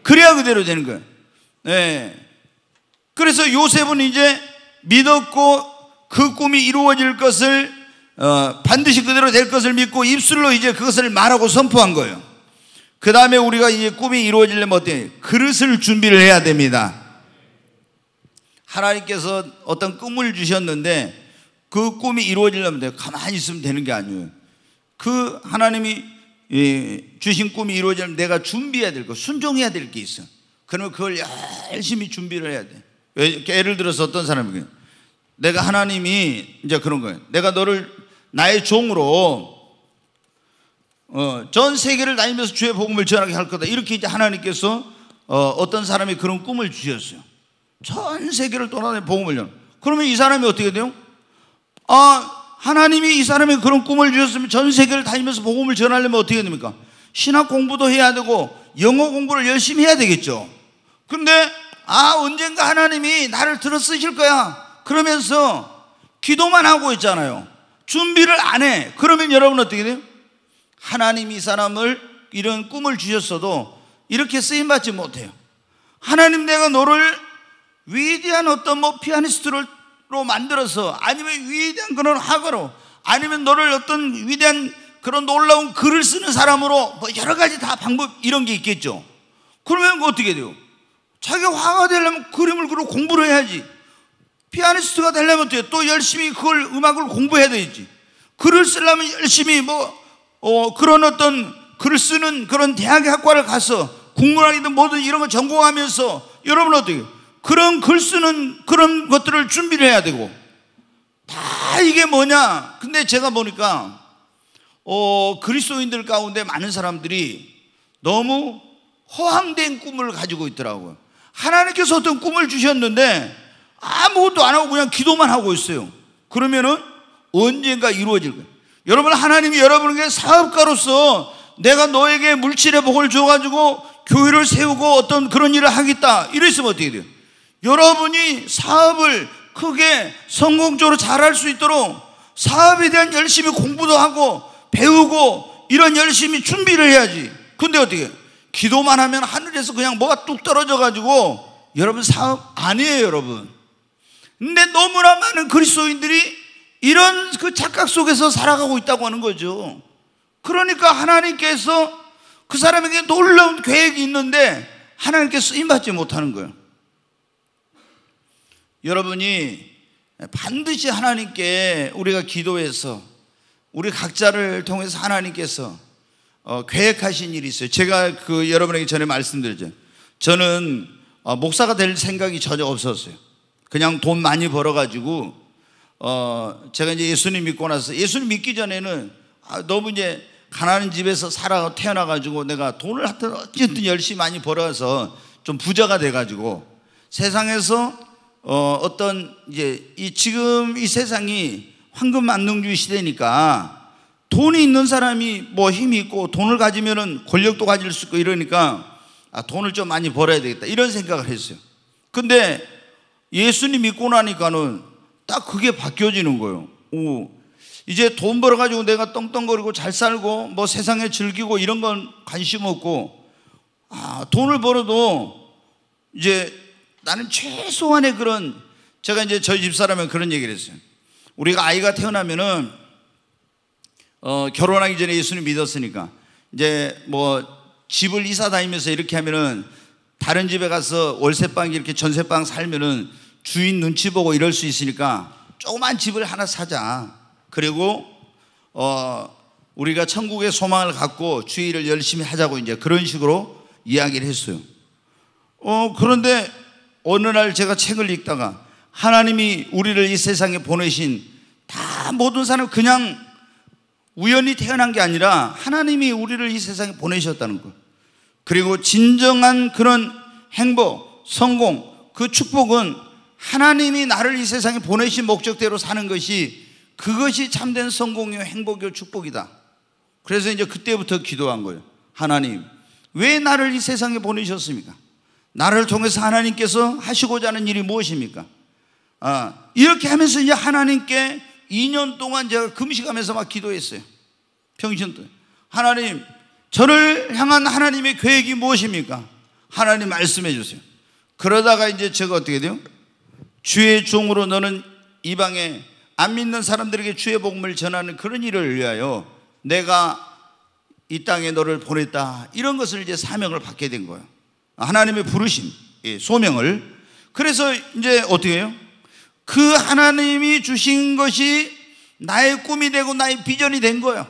그래야 그대로 되는 거예요. 네. 그래서 요셉은 이제 믿었고 그 꿈이 이루어질 것을 어, 반드시 그대로 될 것을 믿고 입술로 이제 그것을 말하고 선포한 거예요. 그 다음에 우리가 이제 꿈이 이루어지려면 어때? 그릇을 준비를 해야 됩니다. 하나님께서 어떤 꿈을 주셨는데 그 꿈이 이루어지려면 돼요. 가만히 있으면 되는 게 아니에요. 그 하나님이 예, 주신 꿈이 이루어지려면 내가 준비해야 될 거, 순종해야 될 게 있어. 그러면 그걸 열심히 준비를 해야 돼. 예를 들어서 어떤 사람이 내가 하나님이 이제 그런 거예요. 내가 너를 나의 종으로 어, 전 세계를 다니면서 주의 복음을 전하게 할 거다. 이렇게 이제 하나님께서 어, 어떤 사람이 그런 꿈을 주셨어요. 전 세계를 떠나는 복음을 연. 그러면 이 사람이 어떻게 돼요? 아, 하나님이 이 사람이 그런 꿈을 주셨으면 전 세계를 다니면서 복음을 전하려면 어떻게 됩니까? 신학 공부도 해야 되고 영어 공부를 열심히 해야 되겠죠. 근데 아, 언젠가 하나님이 나를 들어 쓰실 거야. 그러면서 기도만 하고 있잖아요. 준비를 안 해. 그러면 여러분 어떻게 돼요? 하나님이 사람을 이런 꿈을 주셨어도 이렇게 쓰임 받지 못해요. 하나님 내가 너를 위대한 어떤 뭐 피아니스트로 만들어서 아니면 위대한 그런 학으로 아니면 너를 어떤 위대한 그런 놀라운 글을 쓰는 사람으로 뭐 여러 가지 다 방법 이런 게 있겠죠. 그러면 어떻게 돼요? 자기 화가 되려면 그림을 그리고 공부를 해야지. 피아니스트가 되려면 어떻게 또 열심히 그걸 음악을 공부해야 되지. 글을 쓰려면 열심히 뭐 어, 그런 어떤 글을 쓰는 그런 대학의 학과를 가서 국문학이든 뭐든 이런 거 전공하면서 여러분 어떻게 해요? 그런 글 쓰는 그런 것들을 준비를 해야 되고 다 이게 뭐냐? 근데 제가 보니까 어, 그리스도인들 가운데 많은 사람들이 너무 허황된 꿈을 가지고 있더라고요. 하나님께서 어떤 꿈을 주셨는데 아무것도 안 하고 그냥 기도만 하고 있어요. 그러면은 언젠가 이루어질 거예요. 여러분 하나님이 여러분에게 사업가로서 내가 너에게 물질의 복을 줘가지고 교회를 세우고 어떤 그런 일을 하겠다 이랬으면 어떻게 돼요? 여러분이 사업을 크게 성공적으로 잘할 수 있도록 사업에 대한 열심히 공부도 하고 배우고 이런 열심히 준비를 해야지. 근데 어떻게? 기도만 하면 하늘에서 그냥 뭐가 뚝 떨어져가지고 여러분 사업 아니에요, 여러분. 근데 너무나 많은 그리스도인들이 이런 그 착각 속에서 살아가고 있다고 하는 거죠. 그러니까 하나님께서 그 사람에게 놀라운 계획이 있는데 하나님께 쓰임받지 못하는 거예요. 여러분이 반드시 하나님께 우리가 기도해서 우리 각자를 통해서 하나님께서 어, 계획하신 일이 있어요. 제가 그 여러분에게 전에 말씀드렸죠. 저는 어, 목사가 될 생각이 전혀 없었어요. 그냥 돈 많이 벌어가지고 어, 제가 이제 예수님 믿고 나서 예수님 믿기 전에는 아, 너무 이제 가난한 집에서 살아 태어나가지고 내가 돈을 하여튼 어쨌든 열심히 많이 벌어서 좀 부자가 돼가지고 세상에서 어, 어떤 이제 이 지금 이 세상이 황금 만능주의 시대니까 돈이 있는 사람이 뭐 힘이 있고 돈을 가지면은 권력도 가질 수 있고 이러니까 아, 돈을 좀 많이 벌어야 되겠다 이런 생각을 했어요. 근데 예수님 믿고 나니까는 딱 그게 바뀌어지는 거예요. 오, 이제 돈 벌어가지고 내가 떵떵거리고 잘 살고 뭐 세상에 즐기고 이런 건 관심 없고 아, 돈을 벌어도 이제 나는 최소한의 그런 제가 이제 저희 집사람은 그런 얘기를 했어요. 우리가 아이가 태어나면은 어, 결혼하기 전에 예수님 믿었으니까 이제 뭐 집을 이사 다니면서 이렇게 하면은 다른 집에 가서 월세방 이렇게 전세방 살면은 주인 눈치 보고 이럴 수 있으니까 조그만 집을 하나 사자. 그리고 어 우리가 천국의 소망을 갖고 주의를 열심히 하자고 이제 그런 식으로 이야기를 했어요. 어 그런데 어느 날 제가 책을 읽다가 하나님이 우리를 이 세상에 보내신 다 모든 사람 그냥 우연히 태어난 게 아니라 하나님이 우리를 이 세상에 보내셨다는 것. 그리고 진정한 그런 행복, 성공, 그 축복은 하나님이 나를 이 세상에 보내신 목적대로 사는 것이 그것이 참된 성공이요, 행복이요, 축복이다. 그래서 이제 그때부터 기도한 거예요. 하나님, 왜 나를 이 세상에 보내셨습니까? 나를 통해서 하나님께서 하시고자 하는 일이 무엇입니까? 아, 이렇게 하면서 이제 하나님께 2년 동안 제가 금식하면서 막 기도했어요. 평신 때. 하나님, 저를 향한 하나님의 계획이 무엇입니까? 하나님 말씀해 주세요. 그러다가 이제 제가 어떻게 돼요? 주의 종으로 너는 이방에 안 믿는 사람들에게 주의 복음을 전하는 그런 일을 위하여 내가 이 땅에 너를 보냈다. 이런 것을 이제 사명을 받게 된 거예요. 하나님의 부르신 소명을. 그래서 이제 어떻게 해요? 그 하나님이 주신 것이 나의 꿈이 되고 나의 비전이 된 거예요.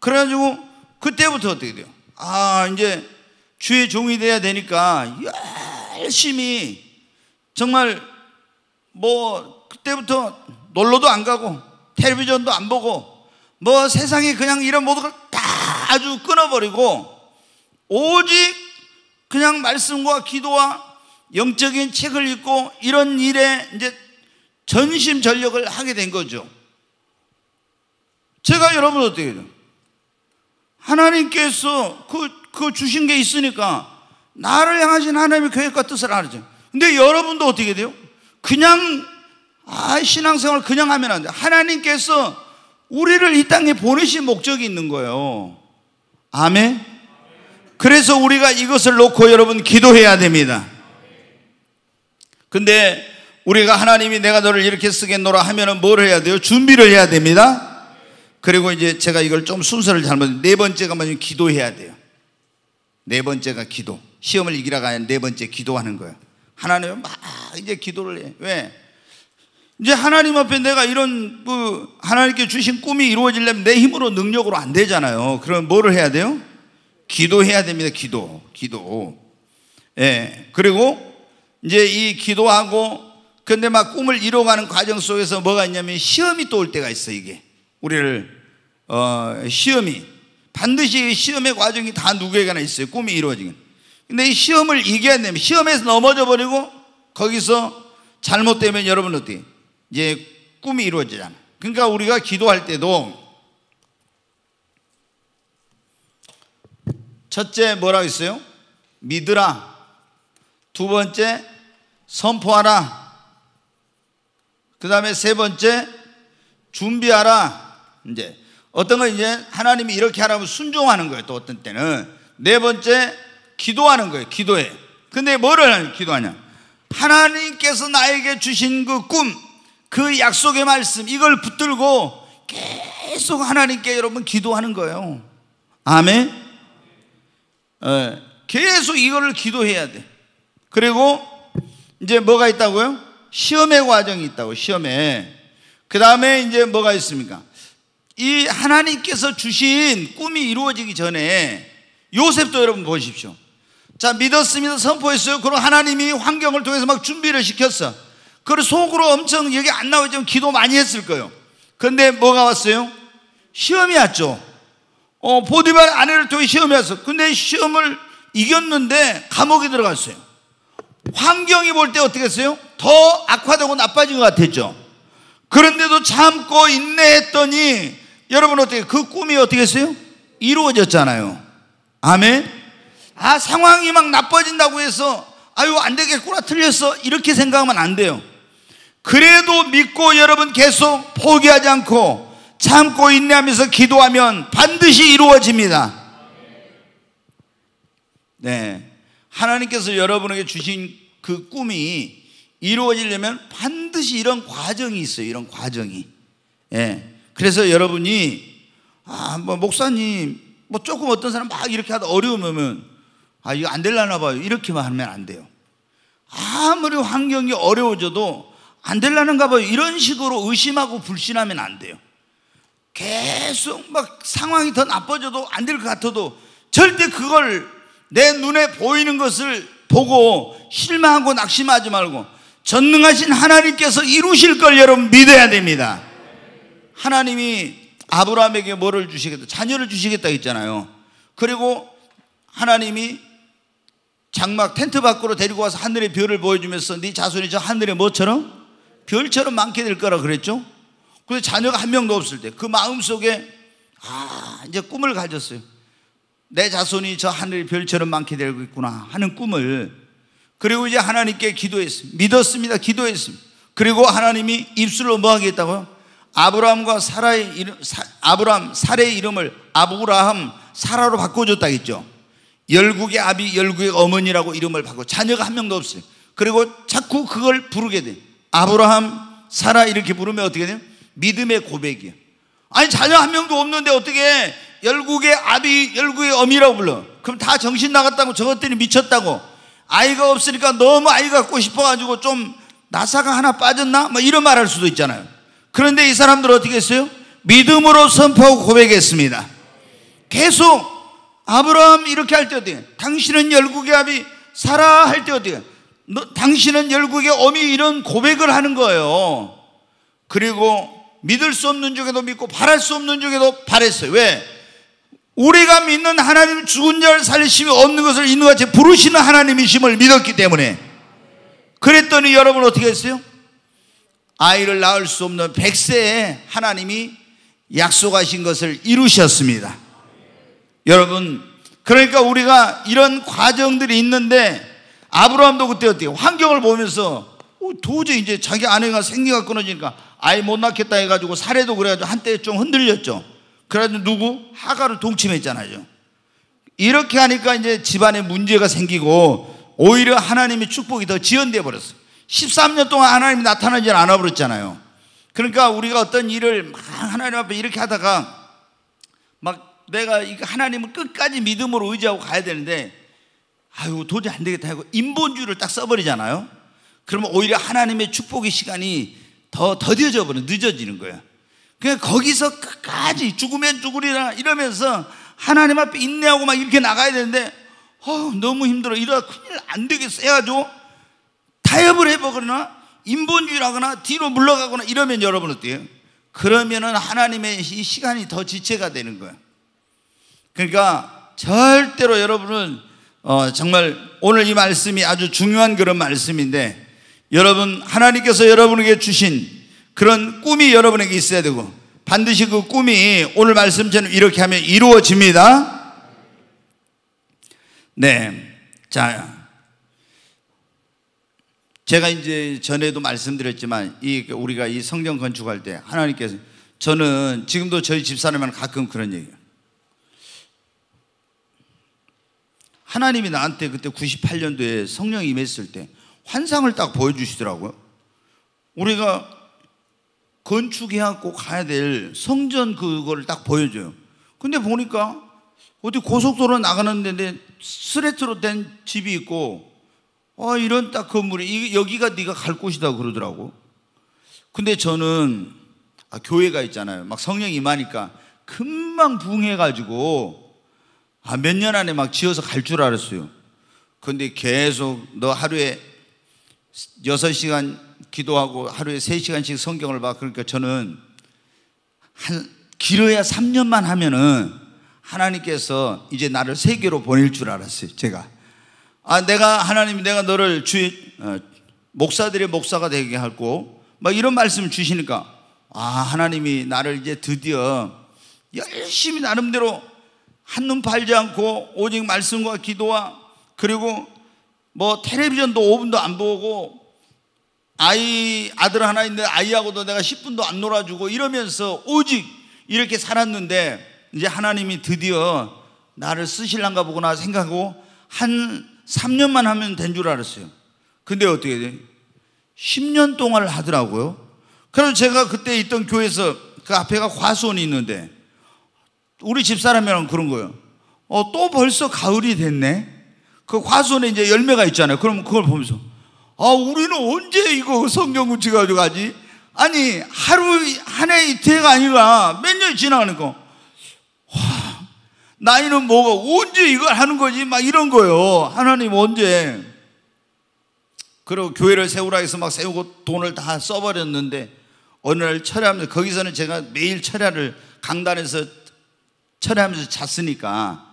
그래가지고 그때부터 어떻게 돼요? 아, 이제 주의 종이 돼야 되니까 열심히 정말 뭐 그때부터 놀러도 안 가고 텔레비전도 안 보고 뭐 세상에 그냥 이런 모든 걸 다 아주 끊어버리고 오직 그냥 말씀과 기도와 영적인 책을 읽고 이런 일에 이제 전심 전력을 하게 된 거죠. 제가 여러분 어떻게 해요? 하나님께서 그, 그 주신 게 있으니까 나를 향하신 하나님의 계획과 뜻을 알죠. 근데 여러분도 어떻게 돼요? 그냥, 아, 신앙생활 그냥 하면 안 돼. 하나님께서 우리를 이 땅에 보내신 목적이 있는 거예요. 아멘? 그래서 우리가 이것을 놓고 여러분 기도해야 됩니다. 근데 우리가 하나님이 내가 너를 이렇게 쓰겠노라 하면은 뭘 해야 돼요? 준비를 해야 됩니다. 그리고 이제 제가 이걸 좀 순서를 잘못, 네 번째가 뭐냐 기도해야 돼요. 네 번째가 기도. 시험을 이기라가 아니라 네 번째 기도하는 거예요. 하나님은 막 이제 기도를 해. 왜? 이제 하나님 앞에 내가 이런 그 하나님께 주신 꿈이 이루어지려면 내 힘으로 능력으로 안 되잖아요. 그럼 뭐를 해야 돼요? 기도해야 됩니다. 기도, 기도. 예. 그리고 이제 이 기도하고 근데 막 꿈을 이뤄가는 과정 속에서 뭐가 있냐면 시험이 또올 때가 있어 이게 우리를 어, 시험이 반드시 시험의 과정이 다 누구에게나 있어요. 꿈이 이루어지는. 근데 이 시험을 이겨야 되면 시험에서 넘어져 버리고 거기서 잘못되면 여러분 어떻게 이제 꿈이 이루어지잖아. 그러니까 우리가 기도할 때도 첫째 뭐라고 했어요? 믿으라. 두 번째 선포하라. 그 다음에 세 번째 준비하라. 이제 어떤 건 이제 하나님이 이렇게 하라면 순종하는 거예요. 또 어떤 때는 네 번째 기도하는 거예요. 기도해. 근데 뭐를 기도하냐? 하나님께서 나에게 주신 그 꿈, 그 약속의 말씀 이걸 붙들고 계속 하나님께 여러분 기도하는 거예요. 아멘. 예. 계속 이거를 기도해야 돼. 그리고 이제 뭐가 있다고요? 시험의 과정이 있다고, 시험에. 그 다음에 이제 뭐가 있습니까? 이 하나님께서 주신 꿈이 이루어지기 전에 요셉도 여러분 보십시오. 자, 믿었습니다. 선포했어요. 그럼 하나님이 환경을 통해서 막 준비를 시켰어. 그걸 속으로 엄청 여기 안 나오지만 기도 많이 했을 거예요. 근데 뭐가 왔어요? 시험이 왔죠. 어, 보디발 아내를 통해 시험해서 근데 시험을 이겼는데 감옥에 들어갔어요. 환경이 볼 때 어떻게 했어요? 더 악화되고 나빠진 것 같았죠. 그런데도 참고 인내했더니 여러분 어떻게 그 꿈이 어떻게 했어요? 이루어졌잖아요. 아멘. 아 상황이 막 나빠진다고 해서 아유 안 되겠구나 틀렸어 이렇게 생각하면 안 돼요. 그래도 믿고 여러분 계속 포기하지 않고 참고 인내하면서 기도하면 반드시 이루어집니다. 네. 하나님께서 여러분에게 주신 그 꿈이 이루어지려면 반드시 이런 과정이 있어요. 이런 과정이. 예. 네. 그래서 여러분이 아, 뭐 목사님 뭐 조금 어떤 사람 막 이렇게 하다 어려우면 아, 이거 안 될라나 봐요. 이렇게만 하면 안 돼요. 아무리 환경이 어려워져도 안 될라는가 봐요. 이런 식으로 의심하고 불신하면 안 돼요. 계속 막 상황이 더 나빠져도 안 될 것 같아도 절대 그걸 내 눈에 보이는 것을 보고 실망하고 낙심하지 말고 전능하신 하나님께서 이루실 걸 여러분 믿어야 됩니다. 하나님이 아브라함에게 뭐를 주시겠다? 자녀를 주시겠다 했잖아요. 그리고 하나님이 장막 텐트 밖으로 데리고 와서 하늘의 별을 보여주면서 네 자손이 저 하늘의 뭐처럼 별처럼 많게 될 거라 그랬죠. 그래서 자녀가 한 명도 없을 때 그 마음속에 아, 이제 꿈을 가졌어요. 내 자손이 저 하늘의 별처럼 많게 되고 있구나 하는 꿈을 그리고 이제 하나님께 기도했습니다. 믿었습니다. 기도했습니다. 그리고 하나님이 입술로 뭐 하겠다고요? 아브라함과 사라의 이름, 사, 아브라함, 사의 이름을 아브라함, 사라로 바꿔줬다겠죠. 열국의 아비, 열국의 어머니라고 이름을 바꿔. 자녀가 한 명도 없어요. 그리고 자꾸 그걸 부르게 돼. 아브라함, 사라 이렇게 부르면 어떻게 돼요? 믿음의 고백이에요. 아니 자녀 한 명도 없는데 어떻게 열국의 아비, 열국의 어미라고 불러? 그럼 다 정신 나갔다고 저것들이 미쳤다고. 아이가 없으니까 너무 아이 갖고 싶어가지고 좀 나사가 하나 빠졌나? 뭐 이런 말 할 수도 있잖아요. 그런데 이 사람들 어떻게 했어요? 믿음으로 선포하고 고백했습니다. 계속 아브라함 이렇게 할 때어때 당신은 열국의 아비 살아 할 때어때 너, 당신은 열국의 어미 이런 고백을 하는 거예요. 그리고 믿을 수 없는 중에도 믿고 바랄 수 없는 중에도 바랬어요. 왜? 우리가 믿는 하나님 죽은 자를 살리심이 없는 것을 있는 같이 부르시는 하나님이심을 믿었기 때문에 그랬더니 여러분 어떻게 했어요? 아이를 낳을 수 없는 백세에 하나님이 약속하신 것을 이루셨습니다. 여러분, 그러니까 우리가 이런 과정들이 있는데 아브라함도 그때 어때요? 환경을 보면서 어, 도저히 이제 자기 아내가 생리가 끊어지니까 아예못 낳겠다 해가지고 사례도 그래가지고 한때 좀 흔들렸죠. 그래가지고 누구? 하가를 동침했잖아요. 이렇게 하니까 이제 집안에 문제가 생기고 오히려 하나님의 축복이 더 지연돼 버렸어요. 13년 동안 하나님이 나타나지 않아 버렸잖아요. 그러니까 우리가 어떤 일을 막 하나님 앞에 이렇게 하다가 막 내가 하나님을 끝까지 믿음으로 의지하고 가야 되는데 아유 도저히 안 되겠다 하고 인본주의를 딱 써버리잖아요. 그러면 오히려 하나님의 축복의 시간이 더 더뎌져 버려 늦어지는 거야. 그냥 거기서 끝까지 죽으면 죽으리라 이러면서 하나님 앞에 인내하고 막 이렇게 나가야 되는데 어, 너무 힘들어 이러다 큰일 안 되겠어 해가지고 타협을 해보거나 인본주의라거나 뒤로 물러가거나 이러면 여러분 어때요? 그러면은 하나님의 이 시간이 더 지체가 되는 거야. 그러니까 절대로 여러분은 어, 정말 오늘 이 말씀이 아주 중요한 그런 말씀인데 여러분 하나님께서 여러분에게 주신 그런 꿈이 여러분에게 있어야 되고 반드시 그 꿈이 오늘 말씀처럼 이렇게 하면 이루어집니다. 네. 자. 제가 이제 전에도 말씀드렸지만 이 우리가 이 성전 건축할 때 하나님께서 저는 지금도 저희 집사람은 가끔 그런 얘기예요. 하나님이 나한테 그때 98년도에 성령 임했을 때 환상을 딱 보여주시더라고요. 우리가 건축해갖고 가야 될 성전 그거를 딱 보여줘요. 근데 보니까 어디 고속도로 나가는 데인데 스레트로 된 집이 있고 아 이런 딱 건물이 여기가 네가 갈 곳이다 그러더라고. 근데 저는 아, 교회가 있잖아요. 막 성령 이 임하니까 금방 부흥해가지고 아, 몇 년 안에 막 지어서 갈 줄 알았어요. 근데 계속 너 하루에 여섯 시간 기도하고 하루에 세시간씩 성경을 봐. 그러니까 저는 한, 길어야 3년만 하면은 하나님께서 이제 나를 세계로 보낼 줄 알았어요. 제가. 아, 내가, 하나님 내가 너를 주, 어, 목사들의 목사가 되게 하고 막 이런 말씀 을 주시니까 아, 하나님이 나를 이제 드디어 열심히 나름대로 한눈 팔지 않고 오직 말씀과 기도와 그리고 뭐 텔레비전도 5분도 안 보고 아이 아들 하나 있는데 아이하고도 내가 10분도 안 놀아주고 이러면서 오직 이렇게 살았는데 이제 하나님이 드디어 나를 쓰실란가 보구나 생각하고 한 3년만 하면 된 줄 알았어요. 근데 어떻게 돼? 10년 동안 하더라고요. 그래서 제가 그때 있던 교회에서 그 앞에가 과수원이 있는데 우리 집사람이랑 그런 거예요. 어, 또 벌써 가을이 됐네? 그 화손에 이제 열매가 있잖아요. 그럼 그걸 보면서 아 우리는 언제 이거 성경 구치 가지고 가지? 아니 하루 한해 이태가 아니라 몇 년 지나가는 거. 와, 나이는 뭐가 언제 이걸 하는 거지? 막 이런 거요. 예 하나님 언제? 그리고 교회를 세우라 해서 막 세우고 돈을 다 써버렸는데 어느 날 철회하면서 거기서는 제가 매일 철회를 강단에서 철회하면서 잤으니까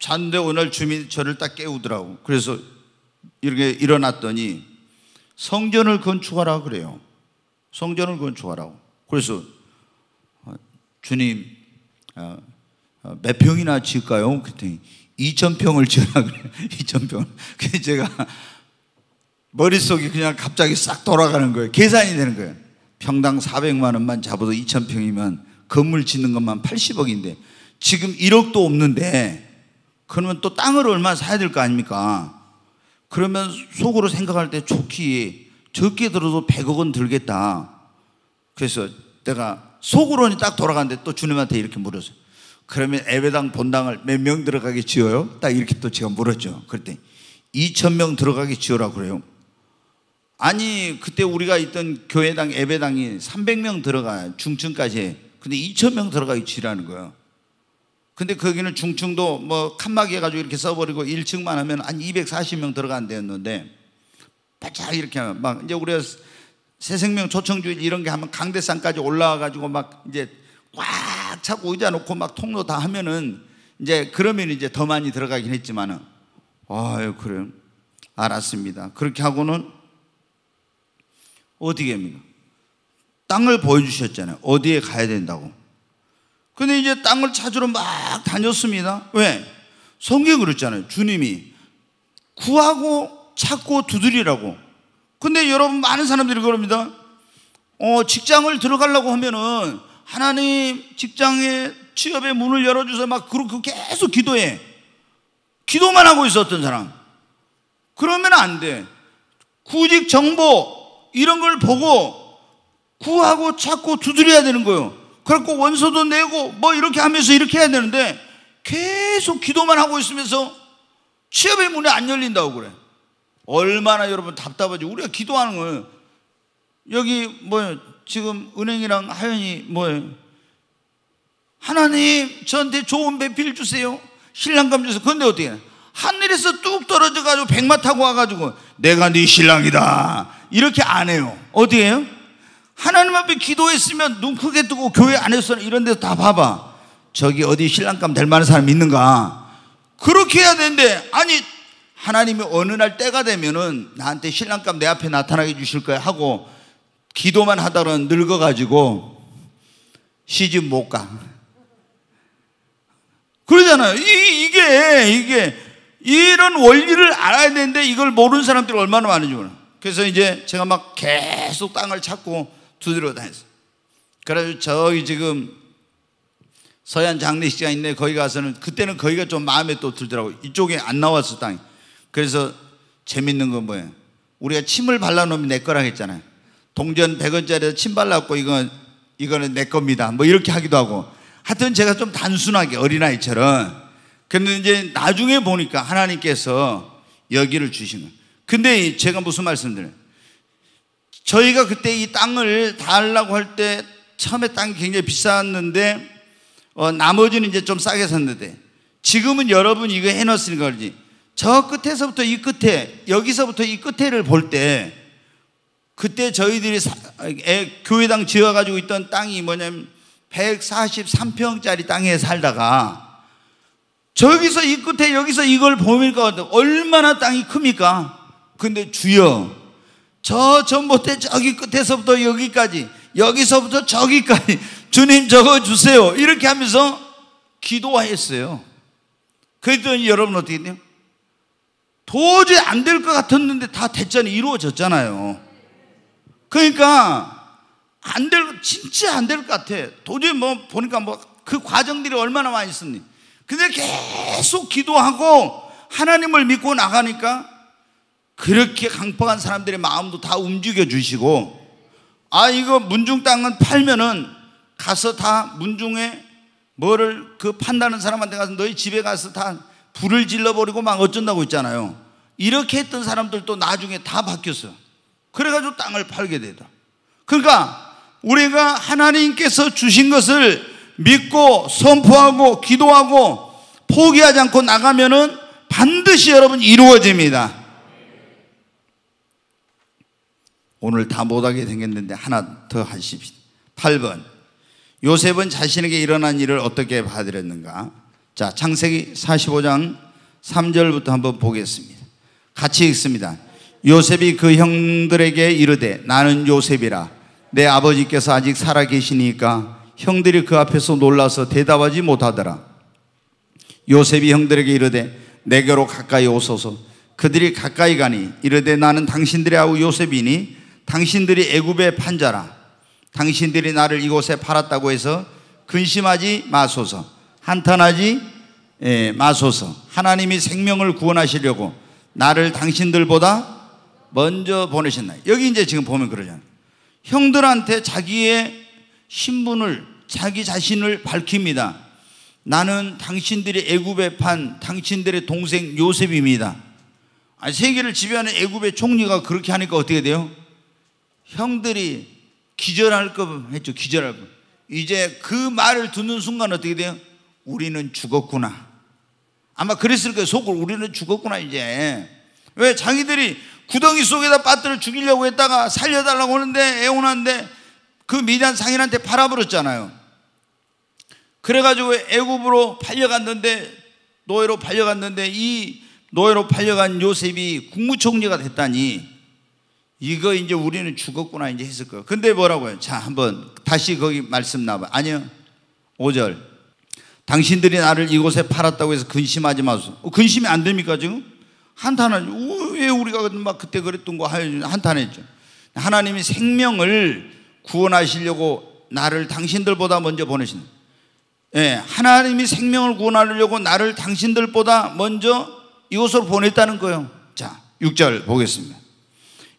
잔데 오늘 주민 저를 딱 깨우더라고. 그래서 이렇게 일어났더니 성전을 건축하라 그래요. 성전을 건축하라고. 그래서 어, 주님 어, 어, 몇 평이나 지을까요? 그랬더니 2,000평을 지으라 그래요. 2,000평. 그래 제가 머릿속이 그냥 갑자기 싹 돌아가는 거예요. 계산이 되는 거예요. 평당 400만 원만 잡아도 2,000평이면 건물 짓는 것만 80억인데 지금 1억도 없는데 그러면 또 땅을 얼마 사야 될 거 아닙니까? 그러면 속으로 생각할 때 좋기 적게 들어도 100억은 들겠다. 그래서 내가 속으로는 딱 돌아가는데 또 주님한테 이렇게 물었어요. 그러면 예배당 본당을 몇 명 들어가게 지어요? 딱 이렇게 또 제가 물었죠. 그랬더니 2천 명 들어가게 지어라 그래요. 아니 그때 우리가 있던 교회당 예배당이 300명 들어가 중층까지 근데 2천 명 들어가게 지라는 거예요. 근데 거기는 그 중층도 뭐 칸막이 해가지고 이렇게 써버리고 1층만 하면 한 240명 들어간대였는데 바짝 이렇게 하면 막 이제 우리가 새생명 초청주의 이런 게 하면 강대산까지 올라와가지고 막 이제 꽉 차고 의자 놓고 막 통로 다 하면은 이제 그러면 이제 더 많이 들어가긴 했지만은 아유 그래요 알았습니다 그렇게 하고는 어디게니까 땅을 보여주셨잖아요 어디에 가야 된다고 근데 이제 땅을 찾으러 막 다녔습니다. 왜? 성경 그랬잖아요. 주님이 구하고 찾고 두드리라고. 근데 여러분 많은 사람들이 그럽니다. 어, 직장을 들어가려고 하면은 하나님 직장에 취업의 문을 열어주세요. 막 그렇게 계속 기도해. 기도만 하고 있었던 사람. 그러면 안 돼. 구직 정보 이런 걸 보고 구하고 찾고 두드려야 되는 거예요. 그렇고 원서도 내고 뭐 이렇게 하면서 이렇게 해야 되는데 계속 기도만 하고 있으면서 취업의 문이 안 열린다고 그래. 얼마나 여러분 답답하지. 우리가 기도하는 걸 여기 뭐 지금 은행이랑 하연이 뭐예요? 하나님 저한테 좋은 배필 주세요. 신랑감 주세요. 그런데 어떻게 해? 하늘에서 뚝 떨어져가지고 백마 타고 와가지고 내가 네 신랑이다. 이렇게 안 해요. 어떻게 해요? 하나님 앞에 기도했으면 눈 크게 뜨고 교회 안에서는 이런 데서 다 봐봐. 저기 어디 신랑감 될 만한 사람 있는가? 그렇게 해야 되는데, 아니, 하나님이 어느 날 때가 되면은 나한테 신랑감 내 앞에 나타나게 주실 거야 하고 기도만 하다가는 늙어가지고 시집 못 가. 그러잖아요. 이, 이게, 이게, 이런 원리를 알아야 되는데 이걸 모르는 사람들이 얼마나 많은지 몰라 그래서 이제 제가 막 계속 땅을 찾고 두드려 다녔어요. 그래서 저기 지금 서해안 장례식장 있는데 거기 가서는 그때는 거기가 좀 마음에 또들더라고 이쪽에 안 나왔어 땅이. 그래서 재밌는 건 뭐예요? 우리가 침을 발라놓으면 내 거라 했잖아요. 동전 1 0 0원짜리에침 발랐고 이건 이거는 내 겁니다. 뭐 이렇게 하기도 하고. 하여튼 제가 좀 단순하게 어린아이처럼. 근데 이제 나중에 보니까 하나님께서 여기를 주신 거예요. 근데 제가 무슨 말씀드려요? 저희가 그때 이 땅을 달라고 할 때 처음에 땅이 굉장히 비쌌는데 어, 나머지는 이제 좀 싸게 샀는데 지금은 여러분 이거 해놨으니까 그러지 저 끝에서부터 이 끝에 여기서부터 이 끝에를 볼 때 그때 저희들이 사, 애, 교회당 지어가지고 있던 땅이 뭐냐면 143평짜리 땅에 살다가 저기서 이 끝에 여기서 이걸 보니까 얼마나 땅이 큽니까? 근데 주여 저 전봇대 저기 끝에서부터 여기까지 여기서부터 저기까지 주님 적어 주세요. 이렇게 하면서 기도했어요. 그랬더니 여러분 어떻게 돼요? 도저히 안 될 것 같았는데 다 대전이 이루어졌잖아요. 그러니까 안 될, 진짜 안 될 것 같아. 도저히 뭐 보니까 뭐 그 과정들이 얼마나 많이 있었니? 근데 계속 기도하고 하나님을 믿고 나가니까 그렇게 강팍한 사람들의 마음도 다 움직여 주시고 아 이거 문중 땅은 팔면은 가서 다 문중에 뭐를 그 판다는 사람한테 가서 너희 집에 가서 다 불을 질러버리고 막 어쩐다고 했잖아요. 이렇게 했던 사람들도 나중에 다 바뀌었어요. 그래가지고 땅을 팔게 되다. 그러니까 우리가 하나님께서 주신 것을 믿고 선포하고 기도하고 포기하지 않고 나가면은 반드시 여러분 이루어집니다. 오늘 다 못하게 생겼는데 하나 더 하십시오. 8번. 요셉은 자신에게 일어난 일을 어떻게 받아들였는가? 자, 창세기 45장 3절부터 한번 보겠습니다. 같이 읽습니다. 요셉이 그 형들에게 이르되 나는 요셉이라 내 아버지께서 아직 살아 계시니까 형들이 그 앞에서 놀라서 대답하지 못하더라. 요셉이 형들에게 이르되 내게로 가까이 오소서. 그들이 가까이 가니 이르되 나는 당신들의 아우 요셉이니 당신들이 애굽의 판자라 당신들이 나를 이곳에 팔았다고 해서 근심하지 마소서 한탄하지 예, 마소서 하나님이 생명을 구원하시려고 나를 당신들보다 먼저 보내셨나요? 여기 이제 지금 보면 그러잖아요. 형들한테 자기의 신분을 자기 자신을 밝힙니다. 나는 당신들이 애굽에 판 당신들의 동생 요셉입니다. 세계를 지배하는 애굽의 총리가 그렇게 하니까 어떻게 돼요? 형들이 기절할 것 했죠. 기절할 것. 이제 그 말을 듣는 순간 어떻게 돼요? 우리는 죽었구나. 아마 그랬을 거예요. 속으로 우리는 죽었구나 이제. 왜 자기들이 구덩이 속에다 빠뜨려 죽이려고 했다가 살려달라고 하는데 애원한데 그 미디안 상인한테 팔아버렸잖아요. 그래가지고 애굽으로 팔려갔는데 노예로 팔려갔는데 이 노예로 팔려간 요셉이 국무총리가 됐다니 이거 이제 우리는 죽었구나 이제 했을 거예요. 근데 뭐라고요? 자, 한번 다시 거기 말씀 나와. 아니요. 5절. 당신들이 나를 이곳에 팔았다고 해서 근심하지 마소. 어, 근심이 안 됩니까, 지금? 한탄하죠. 왜 우리가 막 그때 그랬던 거 한탄했죠. 하나님이 생명을 구원하시려고 나를 당신들보다 먼저 보내신. 예, 하나님이 생명을 구원하려고 나를 당신들보다 먼저 이곳으로 보냈다는 거예요. 자, 6절 보겠습니다.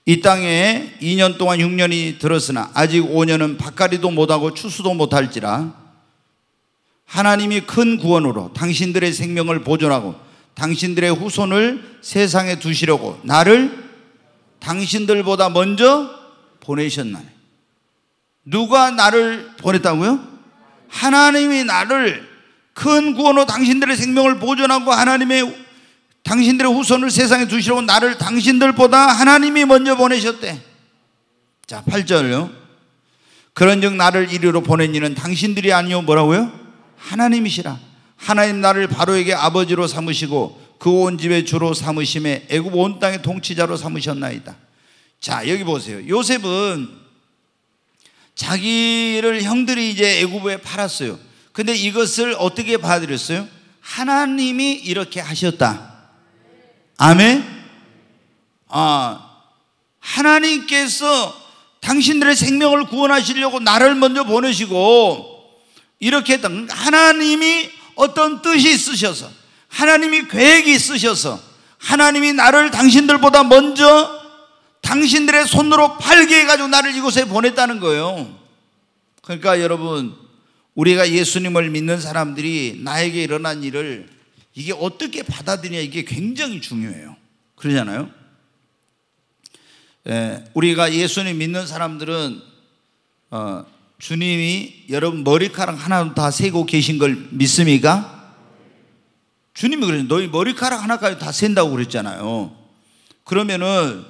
이 땅에 2년 동안 6년이 들었으나 아직 5년은 밭갈이도 못하고 추수도 못할지라 하나님이 큰 구원으로 당신들의 생명을 보존하고 당신들의 후손을 세상에 두시려고 나를 당신들보다 먼저 보내셨나니 누가 나를 보냈다고요? 하나님이 나를 큰 구원으로 당신들의 생명을 보존하고 하나님의 당신들의 후손을 세상에 두시려고 나를 당신들보다 하나님이 먼저 보내셨대. 자, 8절요. 그런즉 나를 이리로 보낸 이는 당신들이 아니오 뭐라고요? 하나님이시라. 하나님 나를 바로에게 아버지로 삼으시고 그 온집에 주로 삼으심에 애굽 온 땅의 통치자로 삼으셨나이다. 자, 여기 보세요. 요셉은 자기를 형들이 이제 애굽에 팔았어요. 근데 이것을 어떻게 받아들였어요? 하나님이 이렇게 하셨다. 아멘? 아, 하나님께서 당신들의 생명을 구원하시려고 나를 먼저 보내시고 이렇게 했던 하나님이 어떤 뜻이 있으셔서 하나님이 계획이 있으셔서 하나님이 나를 당신들보다 먼저 당신들의 손으로 팔게 해가지고 나를 이곳에 보냈다는 거예요. 그러니까 여러분 우리가 예수님을 믿는 사람들이 나에게 일어난 일을 이게 어떻게 받아들이냐 이게 굉장히 중요해요. 그러잖아요. 예, 우리가 예수님 믿는 사람들은 어, 주님이 여러분 머리카락 하나도 다 세고 계신 걸 믿습니까? 주님이 그러죠. 너희 머리카락 하나까지 다 센다고 그랬잖아요. 그러면은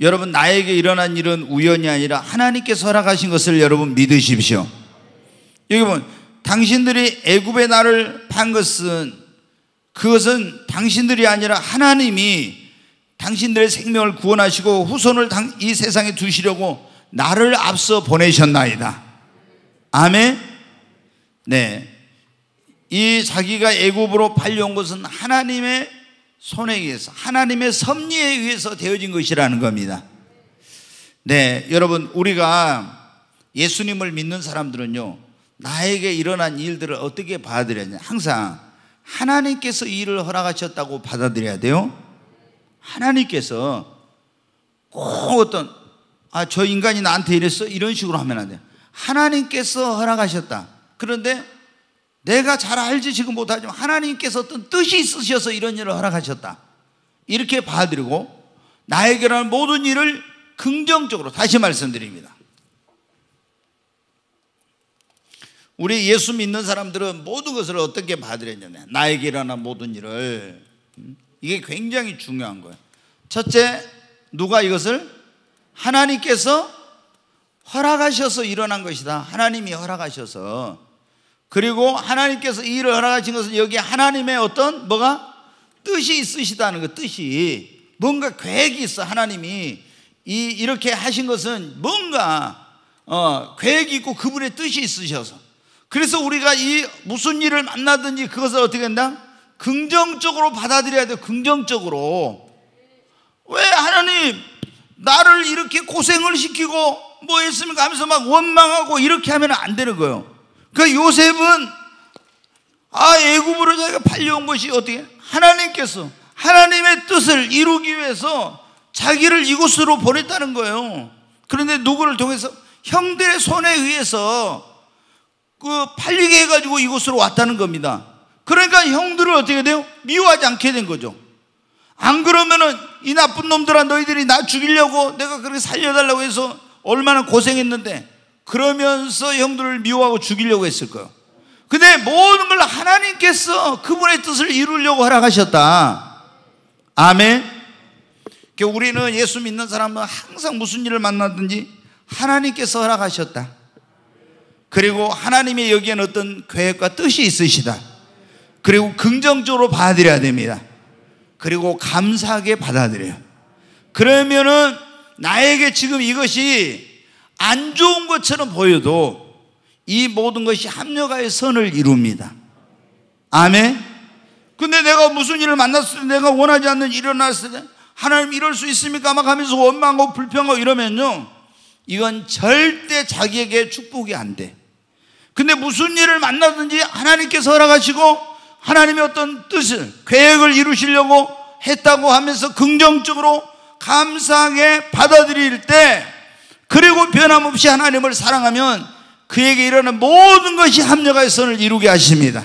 여러분 나에게 일어난 일은 우연이 아니라 하나님께서 락하신 것을 여러분 믿으십시오. 여기 보 당신들이 애굽의 나를 판 것은 그것은 당신들이 아니라 하나님이 당신들의 생명을 구원하시고 후손을 이 세상에 두시려고 나를 앞서 보내셨나이다. 아멘. 네. 이 자기가 애굽으로 팔려온 것은 하나님의 손에 의해서 하나님의 섭리에 의해서 되어진 것이라는 겁니다. 네, 여러분 우리가 예수님을 믿는 사람들은요. 나에게 일어난 일들을 어떻게 받아들였냐? 항상 하나님께서 일을 허락하셨다고 받아들여야 돼요. 하나님께서 꼭 어떤 아저 인간이 나한테 이랬어 이런 식으로 하면 안 돼. 하나님께서 허락하셨다. 그런데 내가 잘 알지 지금 못하지만 하나님께서 어떤 뜻이 있으셔서 이런 일을 허락하셨다. 이렇게 받아들이고 나에게 일어 모든 일을 긍정적으로 다시 말씀드립니다. 우리 예수 믿는 사람들은 모든 것을 어떻게 받으려냐 나에게 일어난 모든 일을 음? 이게 굉장히 중요한 거예요 첫째 누가 이것을 하나님께서 허락하셔서 일어난 것이다 하나님이 허락하셔서 그리고 하나님께서 이 일을 허락하신 것은 여기 하나님의 어떤 뭐가 뜻이 있으시다는 거 그 뜻이 뭔가 계획이 있어 하나님이 이 이렇게 하신 것은 뭔가 어, 계획이 있고 그분의 뜻이 있으셔서 그래서 우리가 이 무슨 일을 만나든지 그것을 어떻게 한다? 긍정적으로 받아들여야 돼 긍정적으로. 왜 하나님 나를 이렇게 고생을 시키고 뭐 했습니까 하면서 막 원망하고 이렇게 하면 안 되는 거예요. 그 요셉은 아 애굽으로 자기가 팔려온 것이 어떻게 하나님께서 하나님의 뜻을 이루기 위해서 자기를 이곳으로 보냈다는 거예요. 그런데 누구를 통해서 형들의 손에 의해서 그 팔리게 해가지고 이곳으로 왔다는 겁니다. 그러니까 형들을 어떻게 돼요? 미워하지 않게 된 거죠. 안 그러면은 이 나쁜 놈들아 너희들이 나 죽이려고 내가 그렇게 살려달라고 해서 얼마나 고생했는데 그러면서 형들을 미워하고 죽이려고 했을 거예요. 근데 모든 걸 하나님께서 그분의 뜻을 이루려고 허락하셨다. 아멘. 그러니까 우리는 예수 믿는 사람은 항상 무슨 일을 만나든지 하나님께서 허락하셨다. 그리고 하나님의 여기엔 어떤 계획과 뜻이 있으시다. 그리고 긍정적으로 받아들여야 됩니다. 그리고 감사하게 받아들여요. 그러면은 나에게 지금 이것이 안 좋은 것처럼 보여도 이 모든 것이 합력하여 선을 이룹니다. 아멘. 근데 내가 무슨 일을 만났을 때 내가 원하지 않는 일이 일어났을 때 하나님 이럴 수 있습니까? 막 하면서 원망하고 불평하고 이러면요. 이건 절대 자기에게 축복이 안 돼. 근데 무슨 일을 만나든지 하나님께서 허락하시고 하나님의 어떤 뜻을 계획을 이루시려고 했다고 하면서 긍정적으로 감사하게 받아들일 때 그리고 변함없이 하나님을 사랑하면 그에게 일어나는 모든 것이 합력하여 선을 이루게 하십니다.